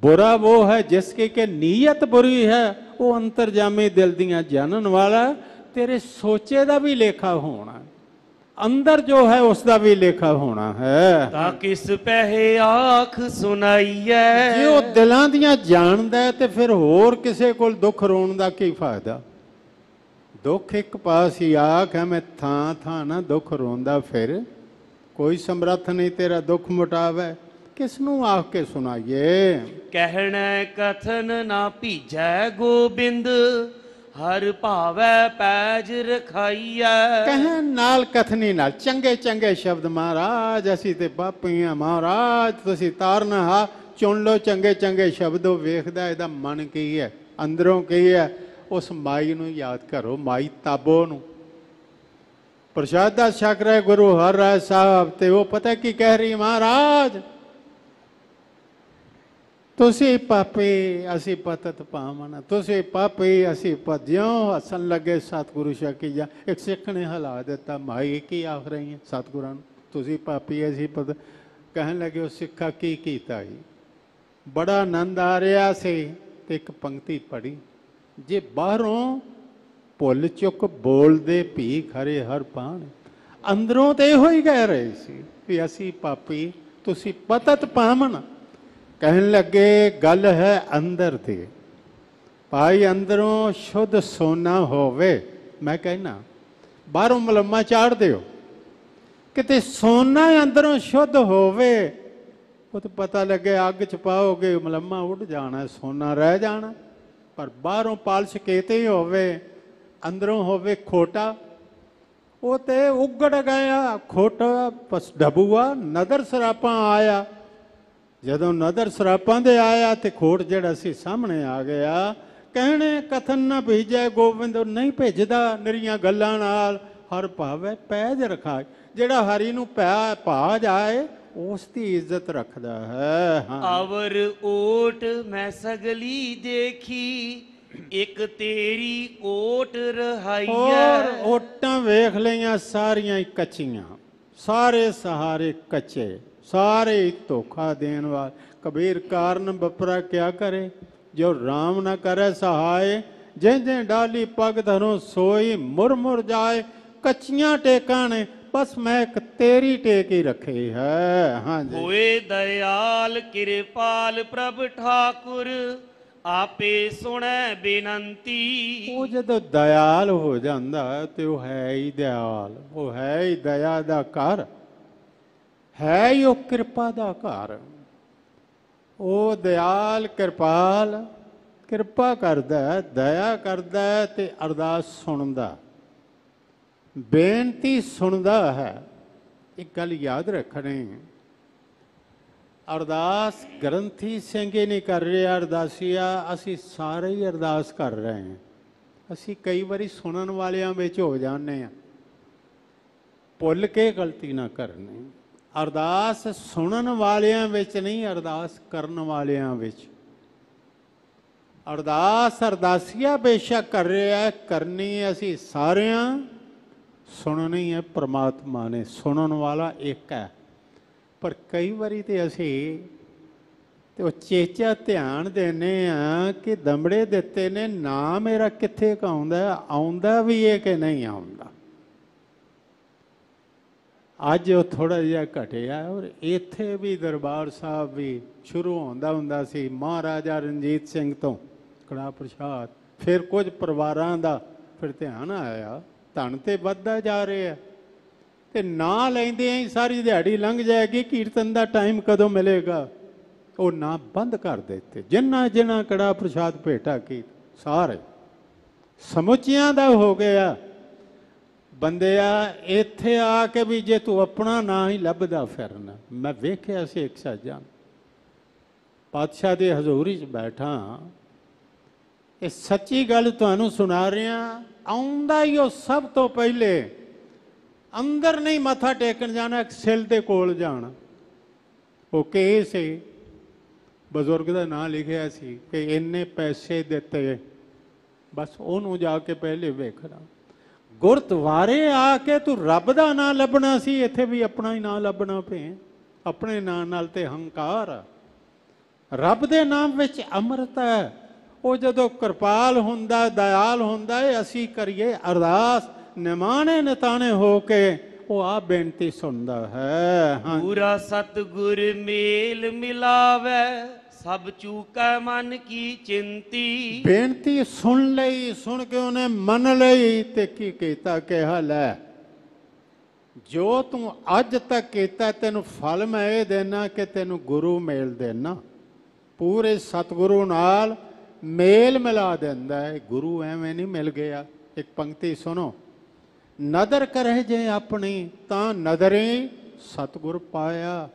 ਬੁਰਾ ਉਹ ਹੈ ਜਿਸ ਕੀ ਕਿ ਨੀਅਤ ਬੁਰੀ ਹੈ ਉਹ ਅੰਤਰਜਾਮੀ ਦਿਲ ਦੀਆਂ ਜਾਣਨ ਵਾਲਾ ਤੇਰੇ ਸੋਚੇ ਦਾ ਵੀ ਲੇਖਾ ਹੋਣਾ ਅੰਦਰ ਜੋ ਹੈ ਉਸ ਦਾ ਵੀ ਲੇਖਾ ਹੋਣਾ ਹੈ ਤਾਂ ਕਿਸ ਪਹਿ ਆਖ ਸੁਣਾਈਐ ਜੇ ਉਹ ਦਿਲਾਂ ਦੀਆਂ ਜਾਣਦਾ ਤੇ ਫਿਰ ਹੋਰ ਕਿਸੇ ਕੋਲ ਦੁੱਖ ਰੋਣ ਦਾ ਕੀ ਫਾਇਦਾ ਦੁੱਖ ਇੱਕ ਪਾਸ ਹੀ ਆਖ ਹੈ ਮੈਂ ਥਾਂ ਥਾਂ ਨਾ ਦੁੱਖ ਰੋਂਦਾ ਫਿਰ ਕੋਈ ਸਮਰੱਥ ਨਹੀਂ ਤੇਰਾ ਦੁੱਖ ਮਟਾਵੇ ਕਿਸ ਨੂੰ ਆਖ ਕੇ ਸੁਣਾਈਏ
ਕਹਿਣੈ ਕਥਨ ਨਾ ਭੀਜੈ ਗੋਬਿੰਦ ਹਰ ਭਾਵੈ ਪੈਜ ਰਖਾਈਐ ਕਹਿਣ
ਨਾਲ ਕਥਨੀ ਨਾਲ ਚੰਗੇ ਚੰਗੇ ਸ਼ਬਦ ਮਹਾਰਾਜ ਅਸੀਂ ਤੇ ਬਾਪੀਆਂ ਮਹਾਰਾਜ ਤੁਸੀਂ ਤਾਰਨਾ ਹਾ ਚੁਣ ਲੋ ਚੰਗੇ ਚੰਗੇ ਸ਼ਬਦੋ ਵੇਖਦਾ ਇਹਦਾ ਮਨ ਕੀ ਹੈ ਅੰਦਰੋਂ ਕੀ ਹੈ ਉਸ ਮਾਈ ਨੂੰ ਯਾਦ ਕਰੋ ਮਾਈ ਤਾਬੋ ਨੂੰ ਪ੍ਰਸ਼ਾਦਾ ਸ਼ਕਰ ਗੁਰੂ ਹਰ ਰਾਏ ਸਾਹਿਬ ਤੇ ਉਹ ਪਤਾ ਕੀ ਕਹਿ ਰਹੀ ਮਹਾਰਾਜ ਤੁਸੀਂ ਪਾਪੀ ਅਸੀਂ ਪਤਤ ਪਾਵਨ ਤੁਸੀਂ ਪਾਪੀ ਅਸੀਂ ਪਦਿਓ ਹਸਨ ਲੱਗੇ ਸਤਿਗੁਰੂ ਸ਼ਕੀਆ ਇੱਕ ਸਿੱਖ ਨੇ ਹਲਾ ਦਿੱਤਾ ਮਾਈ ਕੀ ਆਖ ਰਹੀ ਹੈ ਸਤਿਗੁਰਾਂ ਨੂੰ ਤੁਸੀਂ ਪਾਪੀ ਅਸੀਂ ਪਤ ਕਹਿਣ ਲੱਗੇ ਉਹ ਸਿੱਖਾ ਕੀ ਕੀਤਾ ਹੀ ਬੜਾ ਆਨੰਦ ਆ ਰਿਹਾ ਸੀ ਤੇ ਇੱਕ ਪੰਕਤੀ ਪੜੀ ਜੇ ਬਾਹਰੋਂ ਭੁੱਲ ਚੁੱਕ ਬੋਲਦੇ ਭੀ ਖਰੇ ਹਰ ਪਾਣ ਅੰਦਰੋਂ ਤੇ ਇਹੋ ਹੀ ਕਹਿ ਰਹੇ ਸੀ ਵੀ ਅਸੀਂ ਪਾਪੀ ਤੁਸੀਂ ਪਤਤ ਪਾਵਨ ਕਹਿਣ ਲੱਗੇ ਗੱਲ ਹੈ ਅੰਦਰ ਦੀ ਭਾਈ ਅੰਦਰੋਂ ਸ਼ੁੱਧ ਸੋਨਾ ਹੋਵੇ ਮੈਂ ਕਹਿਣਾ ਬਾਹਰੋਂ ਮਲਮਾ ਚਾੜ ਦਿਓ ਕਿਤੇ ਸੋਨਾ ਅੰਦਰੋਂ ਸ਼ੁੱਧ ਹੋਵੇ ਉਹ ਤਾਂ ਪਤਾ ਲੱਗੇ ਅੱਗ ਚ ਪਾਓਗੇ ਮਲਮਾ ਉੱਡ ਜਾਣਾ ਸੋਨਾ ਰਹਿ ਜਾਣਾ ਪਰ ਬਾਹਰੋਂ ਪਾਲਿਸ਼ ਕੀਤੇ ਹੋਵੇ ਅੰਦਰੋਂ ਹੋਵੇ ਖੋਟਾ ਉਹ ਤੇ ਉਗੜ ਗਿਆ ਖੋਟਾ ਪਸ ਡਬੂਆ ਨਦਰ ਸਰਾਪਾ ਆਇਆ ਜਦੋਂ ਨਦਰ ਸਰਾਪਾਂ ਦੇ ਆਇਆ ਤੇ ਖੋਟ ਜਿਹੜਾ ਸੀ ਸਾਹਮਣੇ ਆ ਗਿਆ ਕਹਿਣੇ ਕਥਨ ਨਾ ਭੇਜੈ ਗੋਬਿੰਦ ਨਹੀਂ ਭੇਜਦਾ ਨਰੀਆਂ ਗੱਲਾਂ ਨਾਲ ਹਰ ਭਾਵੇ ਪੈਜ ਰਖਾ ਜਿਹੜਾ ਹਰੀ ਨੂੰ ਪੈ ਭਾ ਜਾਏ ਉਸ ਦੀ ਇੱਜ਼ਤ ਰੱਖਦਾ ਹੈ ਹਾਂ
ਅਵਰ ਓਟ ਮੈਂ ਸਗਲੀ ਦੇਖੀ ਇੱਕ ਤੇਰੀ ਓਟ ਰਹਾਈ ਹੈ
ਓਟਾਂ ਵੇਖ ਲਈਆਂ ਸਾਰੀਆਂ ਕੱਚੀਆਂ ਸਾਰੇ ਸਹਾਰੇ ਕੱਚੇ ਸਾਰੇ ਧੋਖਾ ਦੇਣ ਵਾਲ ਕਬੀਰ ਕਾਰਨ ਬਪਰਾ ਕਿਆ ਕਰੇ ਜੋ RAM ਨਾ ਕਰੇ ਸਹਾਏ ਜਿੰਦੇ ਡਾਲੀ ਪਗ ਧਰੋ ਸੋਈ ਮੁਰਮੁਰ ਜਾਏ ਕੱਚੀਆਂ ਟੇਕਾਂ ਨੇ ਬਸ ਮੈਂ ਇੱਕ ਤੇਰੀ ਟੇਕ ਹੀ ਰੱਖੀ ਹੈ ਹਾਂਜੀ
ਹੋਏ ਦਇਆਲ ਕਿਰਪਾਲ ਪ੍ਰਭ ਠਾਕੁਰ
ਆਪੇ ਸੁਣੈ ਬੇਨੰਤੀ ਉਹ ਜਦੋਂ ਦਇਆਲ ਹੋ ਜਾਂਦਾ ਤੇ ਉਹ ਹੈ ਹੀ ਦਇਆਲ ਉਹ ਹੈ ਹੀ ਦਇਆ ਦਾ ਘਰ ਹੈ ਉਹ ਕਿਰਪਾ ਦਾ ਘਰ ਉਹ ਦਿਆਲ ਕਿਰਪਾਲ ਕਿਰਪਾ ਕਰਦਾ ਹੈ ਦਇਆ ਕਰਦਾ ਹੈ ਤੇ ਅਰਦਾਸ ਸੁਣਦਾ ਬੇਨਤੀ ਸੁਣਦਾ ਹੈ ਇੱਕ ਗੱਲ ਯਾਦ ਰੱਖਣੀ ਅਰਦਾਸ ਗ੍ਰੰਥੀ ਸਿੰਘੇ ਨਹੀਂ ਕਰ ਰਿਹਾ ਅਰਦਾਸੀਆ ਅਸੀਂ ਸਾਰੇ ਹੀ ਅਰਦਾਸ ਕਰ ਰਹੇ ਹਾਂ ਅਸੀਂ ਕਈ ਵਾਰੀ ਸੁਣਨ ਵਾਲਿਆਂ ਵਿੱਚ ਹੋ ਜਾਂਦੇ ਆ ਭੁੱਲ ਕੇ ਗਲਤੀ ਨਾ ਕਰਨੀ ਅਰਦਾਸ ਸੁਣਨ ਵਾਲਿਆਂ ਵਿੱਚ ਨਹੀਂ ਅਰਦਾਸ ਕਰਨ ਵਾਲਿਆਂ ਵਿੱਚ ਅਰਦਾਸ ਅਰਦਾਸੀਆ ਬੇਸ਼ੱਕ ਕਰ ਰਿਹਾ ਕਰਨੀ ਅਸੀਂ ਸਾਰਿਆਂ ਸੁਣਨੀ ਹੈ ਪ੍ਰਮਾਤਮਾ ਨੇ ਸੁਣਨ ਵਾਲਾ ਇੱਕ ਹੈ ਪਰ ਕਈ ਵਾਰੀ ਤੇ ਅਸੀਂ ਤੇ ਉਹ ਚੇਚਾ ਧਿਆਨ ਦੇਨੇ ਆ ਕਿ ਦਮੜੇ ਦਿੱਤੇ ਨੇ ਨਾ ਮੇਰਾ ਕਿੱਥੇ ਕਾਉਂਦਾ ਆਉਂਦਾ ਵੀ ਇਹ ਕਿ ਨਹੀਂ ਆਉਂਦਾ ਅੱਜ ਉਹ ਥੋੜਾ ਜਿਹਾ ਘਟਿਆ ਔਰ ਇੱਥੇ ਵੀ ਦਰਬਾਰ ਸਾਹਿਬ ਵੀ ਸ਼ੁਰੂ ਹੁੰਦਾ ਹੁੰਦਾ ਸੀ ਮਹਾਰਾਜਾ ਰਣਜੀਤ ਸਿੰਘ ਤੋਂ ਕੜਾ ਪ੍ਰਸ਼ਾਦ ਫਿਰ ਕੁਝ ਪਰਿਵਾਰਾਂ ਦਾ ਫਿਰ ਧਿਆਨ ਆਇਆ ਧਨ ਤੇ ਵੱਧਦਾ ਜਾ ਰਿਹਾ ਤੇ ਨਾ ਲੈਂਦੇ ਹੀ ਸਾਰੀ ਦਿਹਾੜੀ ਲੰਘ ਜਾਏਗੀ ਕੀਰਤਨ ਦਾ ਟਾਈਮ ਕਦੋਂ ਮਿਲੇਗਾ ਉਹ ਨਾ ਬੰਦ ਕਰ ਦਿੱਤੇ ਜਿੰਨਾ ਜਿੰਨਾ ਕੜਾ ਪ੍ਰਸ਼ਾਦ ਭੇਟਾ ਕੀ ਸਾਰੇ ਸਮੁੱਚਿਆਂ ਦਾ ਹੋ ਗਿਆ ਬੰਦਿਆ ਇੱਥੇ ਆ ਕੇ ਵੀ ਜੇ ਤੂੰ ਆਪਣਾ ਨਾਂ ਹੀ ਲੱਭਦਾ ਫਿਰਨਾ ਮੈਂ ਵੇਖਿਆ ਸੀ ਇੱਕ ਸਾਜਾ ਪਾਤਸ਼ਾਹ ਦੇ ਹਜ਼ੂਰੀ 'ਚ ਬੈਠਾ ਇਹ ਸੱਚੀ ਗੱਲ ਤੁਹਾਨੂੰ ਸੁਣਾ ਰਿਹਾ ਆਉਂਦਾ ਹੀ ਉਹ ਸਭ ਤੋਂ ਪਹਿਲੇ ਅੰਦਰ ਨਹੀਂ ਮੱਥਾ ਟੇਕਣ ਜਾਣਾ ਇੱਕ ਸਿਲ ਦੇ ਕੋਲ ਜਾਣਾ ਉਹ ਕੇਸ ਸੀ ਬਜ਼ੁਰਗ ਦਾ ਨਾਂ ਲਿਖਿਆ ਸੀ ਕਿ ਇੰਨੇ ਪੈਸੇ ਦਿੱਤੇ ਬਸ ਉਹਨੂੰ ਜਾ ਕੇ ਪਹਿਲੇ ਵੇਖਣਾ ਗੁਰਦੁਆਰੇ ਆ ਕੇ ਤੂੰ ਰੱਬ ਦਾ ਨਾਂ ਲੱਭਣਾ ਸੀ ਇੱਥੇ ਵੀ ਆਪਣਾ ਹੀ ਨਾਂ ਲੱਭਣਾ ਪਏ ਆਪਣੇ ਨਾਂ ਨਾਲ ਤੇ ਹੰਕਾਰ ਰੱਬ ਦੇ ਨਾਮ ਵਿੱਚ ਅੰਮ੍ਰਿਤ ਹੈ ਉਹ ਜਦੋਂ ਕਿਰਪਾਲ ਹੁੰਦਾ ਦਇਆਲ ਹੁੰਦਾ ਹੈ ਅਸੀਂ ਕਰੀਏ ਅਰਦਾਸ ਨਿਮਾਣੇ ਨਤਾਣੇ ਹੋ ਕੇ ਉਹ ਆ ਬੇਨਤੀ ਸੁਣਦਾ ਹੈ ਪੂਰਾ
ਸਤਗੁਰ ਮੇਲ ਮਿਲਾਵੇ ਸਭ ਚੂਕਾ ਮਨ ਕੀ ਚਿੰਤੀ
ਬੇਨਤੀ ਸੁਣ ਲਈ ਸੁਣ ਕੇ ਉਹਨੇ ਮੰਨ ਲਈ ਤੇ ਕੀ ਕੀਤਾ ਕਿਹਾ ਲੈ ਜੋ ਤੂੰ ਅੱਜ ਤੱਕ ਕੀਤਾ ਤੈਨੂੰ ਫਲ ਮੈਂ ਇਹ ਦੇਣਾ ਕਿ ਤੈਨੂੰ ਗੁਰੂ ਮੇਲ ਦੇਣਾ ਪੂਰੇ ਸਤਿਗੁਰੂ ਨਾਲ ਮੇਲ ਮਿਲਾ ਦਿੰਦਾ ਹੈ ਗੁਰੂ ਐਵੇਂ ਨਹੀਂ ਮਿਲ ਗਿਆ ਇੱਕ ਪੰਕਤੀ ਸੁਣੋ ਨਦਰ ਕਰਹਿ ਜੇ ਆਪਣੀ ਤਾਂ ਨਦਰੇ ਸਤਗੁਰ ਪਾਇਆ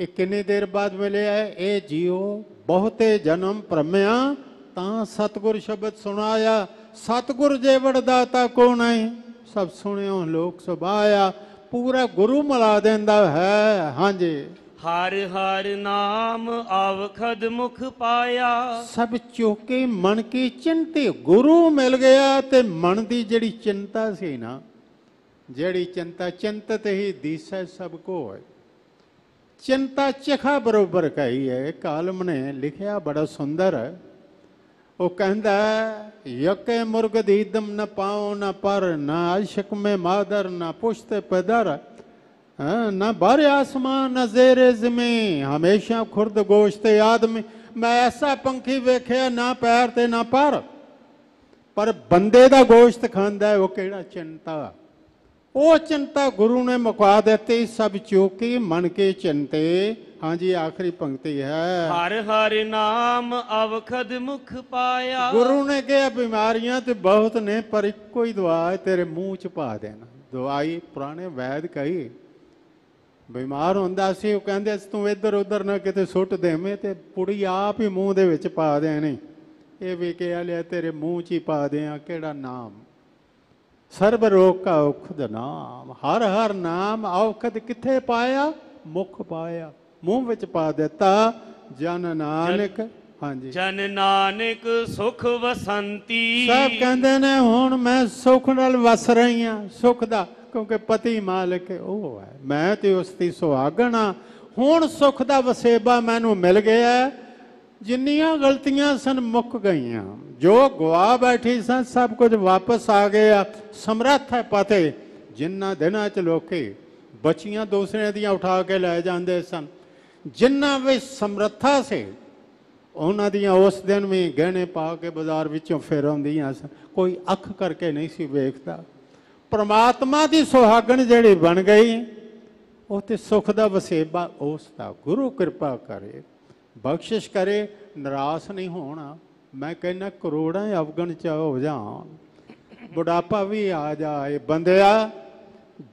ਇਹ ਕਿੰਨੀ ਦੇਰ ਬਾਅਦ ਮਿਲਿਆ ਹੈ ਇਹ ਜੀਉ ਬਹੁਤੇ ਜਨਮ ਭ੍ਰਮਿਆ ਤਾਂ ਸਤਗੁਰ ਸ਼ਬਦ ਸੁਣਾਇਆ ਸਤਗੁਰ ਜੇ ਤਾਂ ਕੋਣ ਹੈ ਸਭ ਸੁਣਿਓ ਲੋਕ ਸੁਭਾਇਆ ਪੂਰਾ ਗੁਰੂ ਮਿਲਾ ਦਿੰਦਾ ਹੈ ਹਾਂਜੀ
ਹਰ ਹਰ ਨਾਮ ਆਵਖਦ ਮੁਖ
ਪਾਇਆ ਸਭ ਚੋਕੇ ਮਨ ਕੀ ਚਿੰਤੇ ਗੁਰੂ ਮਿਲ ਗਿਆ ਤੇ ਮਨ ਦੀ ਜਿਹੜੀ ਚਿੰਤਾ ਸੀ ਨਾ ਜਿਹੜੀ ਚਿੰਤਾ ਚਿੰਤਤ ਹੀ ਦੀਸੈ ਸਭ ਕੋ ਹੈ ਚਿੰਤਾ ਚਖਾ ਬਰੋਬਰ ਕਹੀ ਹੈ ਕਾਲਮ ਨੇ ਲਿਖਿਆ ਬੜਾ ਸੁੰਦਰ ਉਹ ਕਹਿੰਦਾ ਯਕੇ ਮੁਰਗ ਦੀ ਦਮ ਨ ਪਾਉ ਨ ਪਰ ਨ ਆਸ਼ਕ ਮੇ ਮਾਦਰ ਨ ਪੁਸ਼ਤੇ ਪਦਰ ਨਾ ਬਾਰੇ ਆਸਮਾਨ ਨ ਜ਼ੇਰੇ ਜ਼ਮੀਨ ਹਮੇਸ਼ਾ ਖੁਰਦ ਗੋਸ਼ਤੇ ਆਦਮੀ ਮੈਂ ਐਸਾ ਪੰਖੀ ਵੇਖਿਆ ਨਾ ਪੈਰ ਤੇ ਨਾ ਪਰ ਪਰ ਬੰਦੇ ਦਾ ਗੋਸ਼ਤ ਖਾਂਦਾ ਉਹ ਕਿਹੜਾ ਚਿੰਤਾ ਉਹ ਚਿੰਤਾ ਗੁਰੂ ਨੇ ਮੁਕਾ ਦਿੱਤੀ ਸਭ ਚੋਕੀ ਮਨ ਕੇ ਚਿੰਤੇ ਹਾਂਜੀ ਆਖਰੀ ਪੰਕਤੀ ਹੈ ਹਰ ਹਰ ਨਾਮ ਅਵਖਦ ਮੁਖ ਪਾਇਆ ਗੁਰੂ ਨੇ ਕਿਹਾ ਬਿਮਾਰੀਆਂ ਤੇ ਬਹੁਤ ਨੇ ਪਰ ਇੱਕੋ ਹੀ ਦਵਾਈ ਹੈ ਤੇਰੇ ਮੂੰਹ ਚ ਪਾ ਦੇਣਾ ਦਵਾਈ ਪੁਰਾਣੇ ਵੈਦ ਕਹੀ ਬਿਮਾਰ ਹੁੰਦਾ ਸੀ ਉਹ ਕਹਿੰਦੇ ਤੂੰ ਇੱਧਰ ਉੱਧਰ ਨਾ ਕਿਤੇ ਸੁੱਟ ਦੇਵੇਂ ਤੇ ਪੁੜੀ ਆਪ ਹੀ ਮੂੰਹ ਦੇ ਵਿੱਚ ਪਾ ਦੇਣੀ ਇਹ ਵੀ ਕਿਹਾ ਲਿਆ ਤੇਰੇ ਮੂੰਹ ਚ ਹੀ ਪਾ ਦਿਆਂ ਕਿਹੜਾ ਨਾਮ ਸਰਬ ਰੋਗ ਕਾ ਔਖਦ ਨਾਮ ਹਰ ਹਰ ਨਾਮ ਔਖਦ ਕਿੱਥੇ ਪਾਇਆ ਮੁਖ ਪਾਇਆ ਮੂੰਹ ਵਿੱਚ ਪਾ ਦਿੱਤਾ ਜਨ ਨਾਨਕ ਹਾਂਜੀ
ਜਨ ਨਾਨਕ ਸੁਖ ਵਸੰਤੀ ਸਭ
ਕਹਿੰਦੇ ਨੇ ਹੁਣ ਮੈਂ ਸੁਖ ਨਾਲ ਵਸ ਰਹੀ ਆ ਸੁਖ ਦਾ ਕਿਉਂਕਿ ਪਤੀ ਮਾਲਕ ਉਹ ਹੈ ਮੈਂ ਤੇ ਉਸ ਦੀ ਸੁਹਾਗਣਾ ਹੁਣ ਸੁਖ ਦਾ ਵਸੇਬਾ ਮੈਨੂੰ ਮਿਲ ਗਿਆ ਹੈ ਜਿੰਨੀਆਂ ਗਲਤੀਆਂ ਸਨ ਮੁੱਕ ਗਈਆਂ ਜੋ ਗਵਾ ਬੈਠੀ ਸਨ ਸਭ ਕੁਝ ਵਾਪਸ ਆ ਗਿਆ ਸਮਰੱਥ ਹੈ ਪਤੇ ਜਿੰਨਾ ਦਿਨਾਂ ਚ ਲੋਕੇ ਬੱਚੀਆਂ ਦੂਸਰਿਆਂ ਦੀਆਂ ਉਠਾ ਕੇ ਲੈ ਜਾਂਦੇ ਸਨ ਜਿੰਨਾ ਵਿੱਚ ਸਮਰੱਥਾ ਸੀ ਉਹਨਾਂ ਦੀਆਂ ਉਸ ਦਿਨ ਵੀ ਗਹਿਣੇ ਪਾ ਕੇ ਬਾਜ਼ਾਰ ਵਿੱਚੋਂ ਫੇਰ ਆਉਂਦੀਆਂ ਸਨ ਕੋਈ ਅੱਖ ਕਰਕੇ ਨਹੀਂ ਸੀ ਵੇਖਦਾ ਪ੍ਰਮਾਤਮਾ ਦੀ ਸੁਹਾਗਣ ਜਿਹੜੀ ਬਣ ਗਈ ਉਹ ਤੇ ਸੁਖ ਦਾ ਵਸੇਬਾ ਉਸ ਦਾ ਗੁਰੂ ਕਿਰਪਾ ਕਰੇ ਬਖਸ਼ਿਸ਼ ਕਰੇ ਨਰਾਸ਼ ਨਹੀਂ ਹੋਣਾ ਮੈਂ ਕਹਿੰਦਾ ਕਰੋੜਾਂ ਅਫਗਨ ਚ ਹੋ ਜਾ ਬੁਢਾਪਾ ਵੀ ਆ ਜਾਏ ਬੰਦਿਆ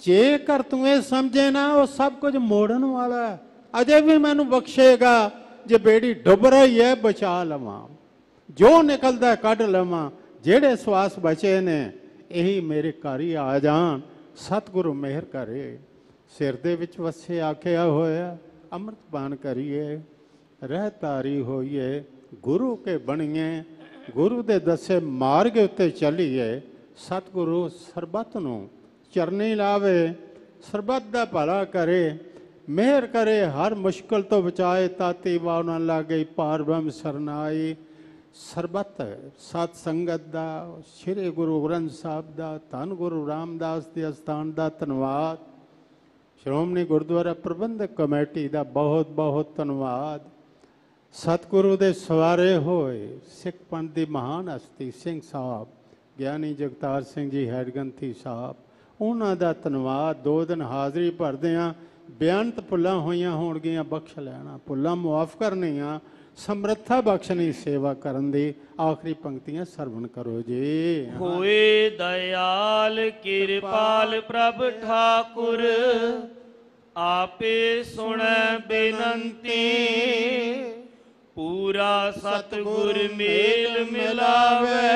ਜੇਕਰ ਤੂੰ ਇਹ ਸਮਝੇ ਨਾ ਉਹ ਸਭ ਕੁਝ ਮੋੜਨ ਵਾਲਾ ਅਜੇ ਵੀ ਮੈਨੂੰ ਬਖਸ਼ੇਗਾ ਜੇ ਬੇੜੀ ਡੁੱਬ ਰਹੀ ਹੈ ਬਚਾ ਲਵਾਂ ਜੋ ਨਿਕਲਦਾ ਕੱਢ ਲਵਾਂ ਜਿਹੜੇ ਸਵਾਸ ਬਚੇ ਨੇ ਇਹੀ ਮੇਰੇ ਘਰ ਹੀ ਆ ਜਾਣ ਸਤਿਗੁਰੂ ਮਿਹਰ ਕਰੇ ਸਿਰ ਦੇ ਵਿੱਚ ਵਸੇ ਆਖਿਆ ਹੋਇਆ ਅੰਮ੍ਰਿਤ ਪਾਨ ਕਰੀਏ ਰਹਿਤਾਰੀ ਹੋਈਏ ਗੁਰੂ ਕੇ ਬਣੀਏ ਗੁਰੂ ਦੇ ਦੱਸੇ ਮਾਰਗ ਉੱਤੇ ਚੱਲੀਏ ਸਤਿਗੁਰੂ ਸਰਬੱਤ ਨੂੰ ਚਰਨੀ ਲਾਵੇ ਸਰਬੱਤ ਦਾ ਭਲਾ ਕਰੇ ਮਿਹਰ ਕਰੇ ਹਰ ਮੁਸ਼ਕਲ ਤੋਂ ਬਚਾਏ ਤਾਤੀ ਵਾਉਣਾ ਲਾਗੇ ਪਾਰ ਬ੍ਰਹਮ ਸਰਨਾਈ ਸਰਬੱਤ ਸਾਧ ਸੰਗਤ ਦਾ ਸ੍ਰੀ ਗੁਰੂ ਗ੍ਰੰਥ ਸਾਹਿਬ ਦਾ ਧੰਨ ਗੁਰੂ ਰਾਮਦਾਸ ਦੇ ਅਸਥਾਨ ਦਾ ਧੰਨਵਾਦ ਸ਼੍ਰੋਮਣੀ ਗੁਰਦੁਆਰਾ ਪ੍ਰਬੰਧਕ ਕਮੇਟੀ ਦਾ ਬਹੁਤ ਬਹੁਤ ਧੰਨਵਾਦ ਸਤਿਗੁਰੂ ਦੇ ਸਵਾਰੇ ਹੋਏ ਸਿੱਖ ਪੰਥ ਦੀ ਮਹਾਨ ਹਸਤੀ ਸਿੰਘ ਸਾਹਿਬ ਗਿਆਨੀ ਜਗਤਾਰ ਸਿੰਘ ਜੀ ਹੈਡਗੰਥੀ ਸਾਹਿਬ ਉਹਨਾਂ ਦਾ ਧੰਨਵਾਦ ਦੋ ਦਿਨ ਹਾਜ਼ਰੀ ਭਰਦੇ ਆ ਬਿਆਨਤ ਭੁੱਲਾਂ ਹੋਈਆਂ ਹੋਣਗੀਆਂ ਬਖਸ਼ ਲੈਣਾ ਭੁੱਲਾਂ ਮੁਆਫ ਕਰਨੀਆਂ ਸਮਰੱਥਾ ਬਖਸ਼ਣੀ ਸੇਵਾ ਕਰਨ ਦੀ ਆਖਰੀ ਪੰਕਤੀਆਂ ਸਰਵਣ ਕਰੋ ਜੀ
ਹੋਏ ਦਇਆਲ ਕਿਰਪਾਲ ਪ੍ਰਭ ਠਾਕੁਰ ਆਪੇ ਸੁਣ ਬੇਨੰਤੀ ਪੂਰਾ ਸਤਗੁਰ ਮੇਲ ਮਿਲਾਵੇ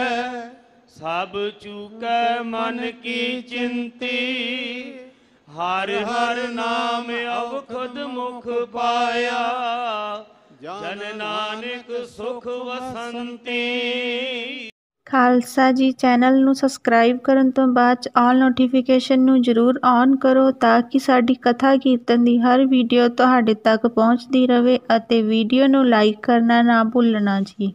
ਸਭ ਚੁਕੈ ਮਨ ਕੀ ਚਿੰਤੀ ਹਰ ਹਰ ਨਾਮ ਖੁਦ ਮੁਖ ਪਾਇਆ ਜਨ ਨਾਨਕ ਸੁਖ ਵਸੰਤੀ
ਖਾਲਸਾ ਜੀ ਚੈਨਲ ਨੂੰ ਸਬਸਕ੍ਰਾਈਬ ਕਰਨ ਤੋਂ ਬਾਅਦ ਆਲ ਨੋਟੀਫਿਕੇਸ਼ਨ ਨੂੰ ਜ਼ਰੂਰ ਔਨ ਕਰੋ ਤਾਂ ਕਿ ਸਾਡੀ ਕਥਾ ਕੀਰਤਨ ਦੀ ਹਰ ਵੀਡੀਓ ਤੁਹਾਡੇ ਤੱਕ ਪਹੁੰਚਦੀ ਰਹੇ ਅਤੇ ਵੀਡੀਓ ਨੂੰ ਲਾਈਕ ਕਰਨਾ ਨਾ
ਭੁੱਲਣਾ ਜੀ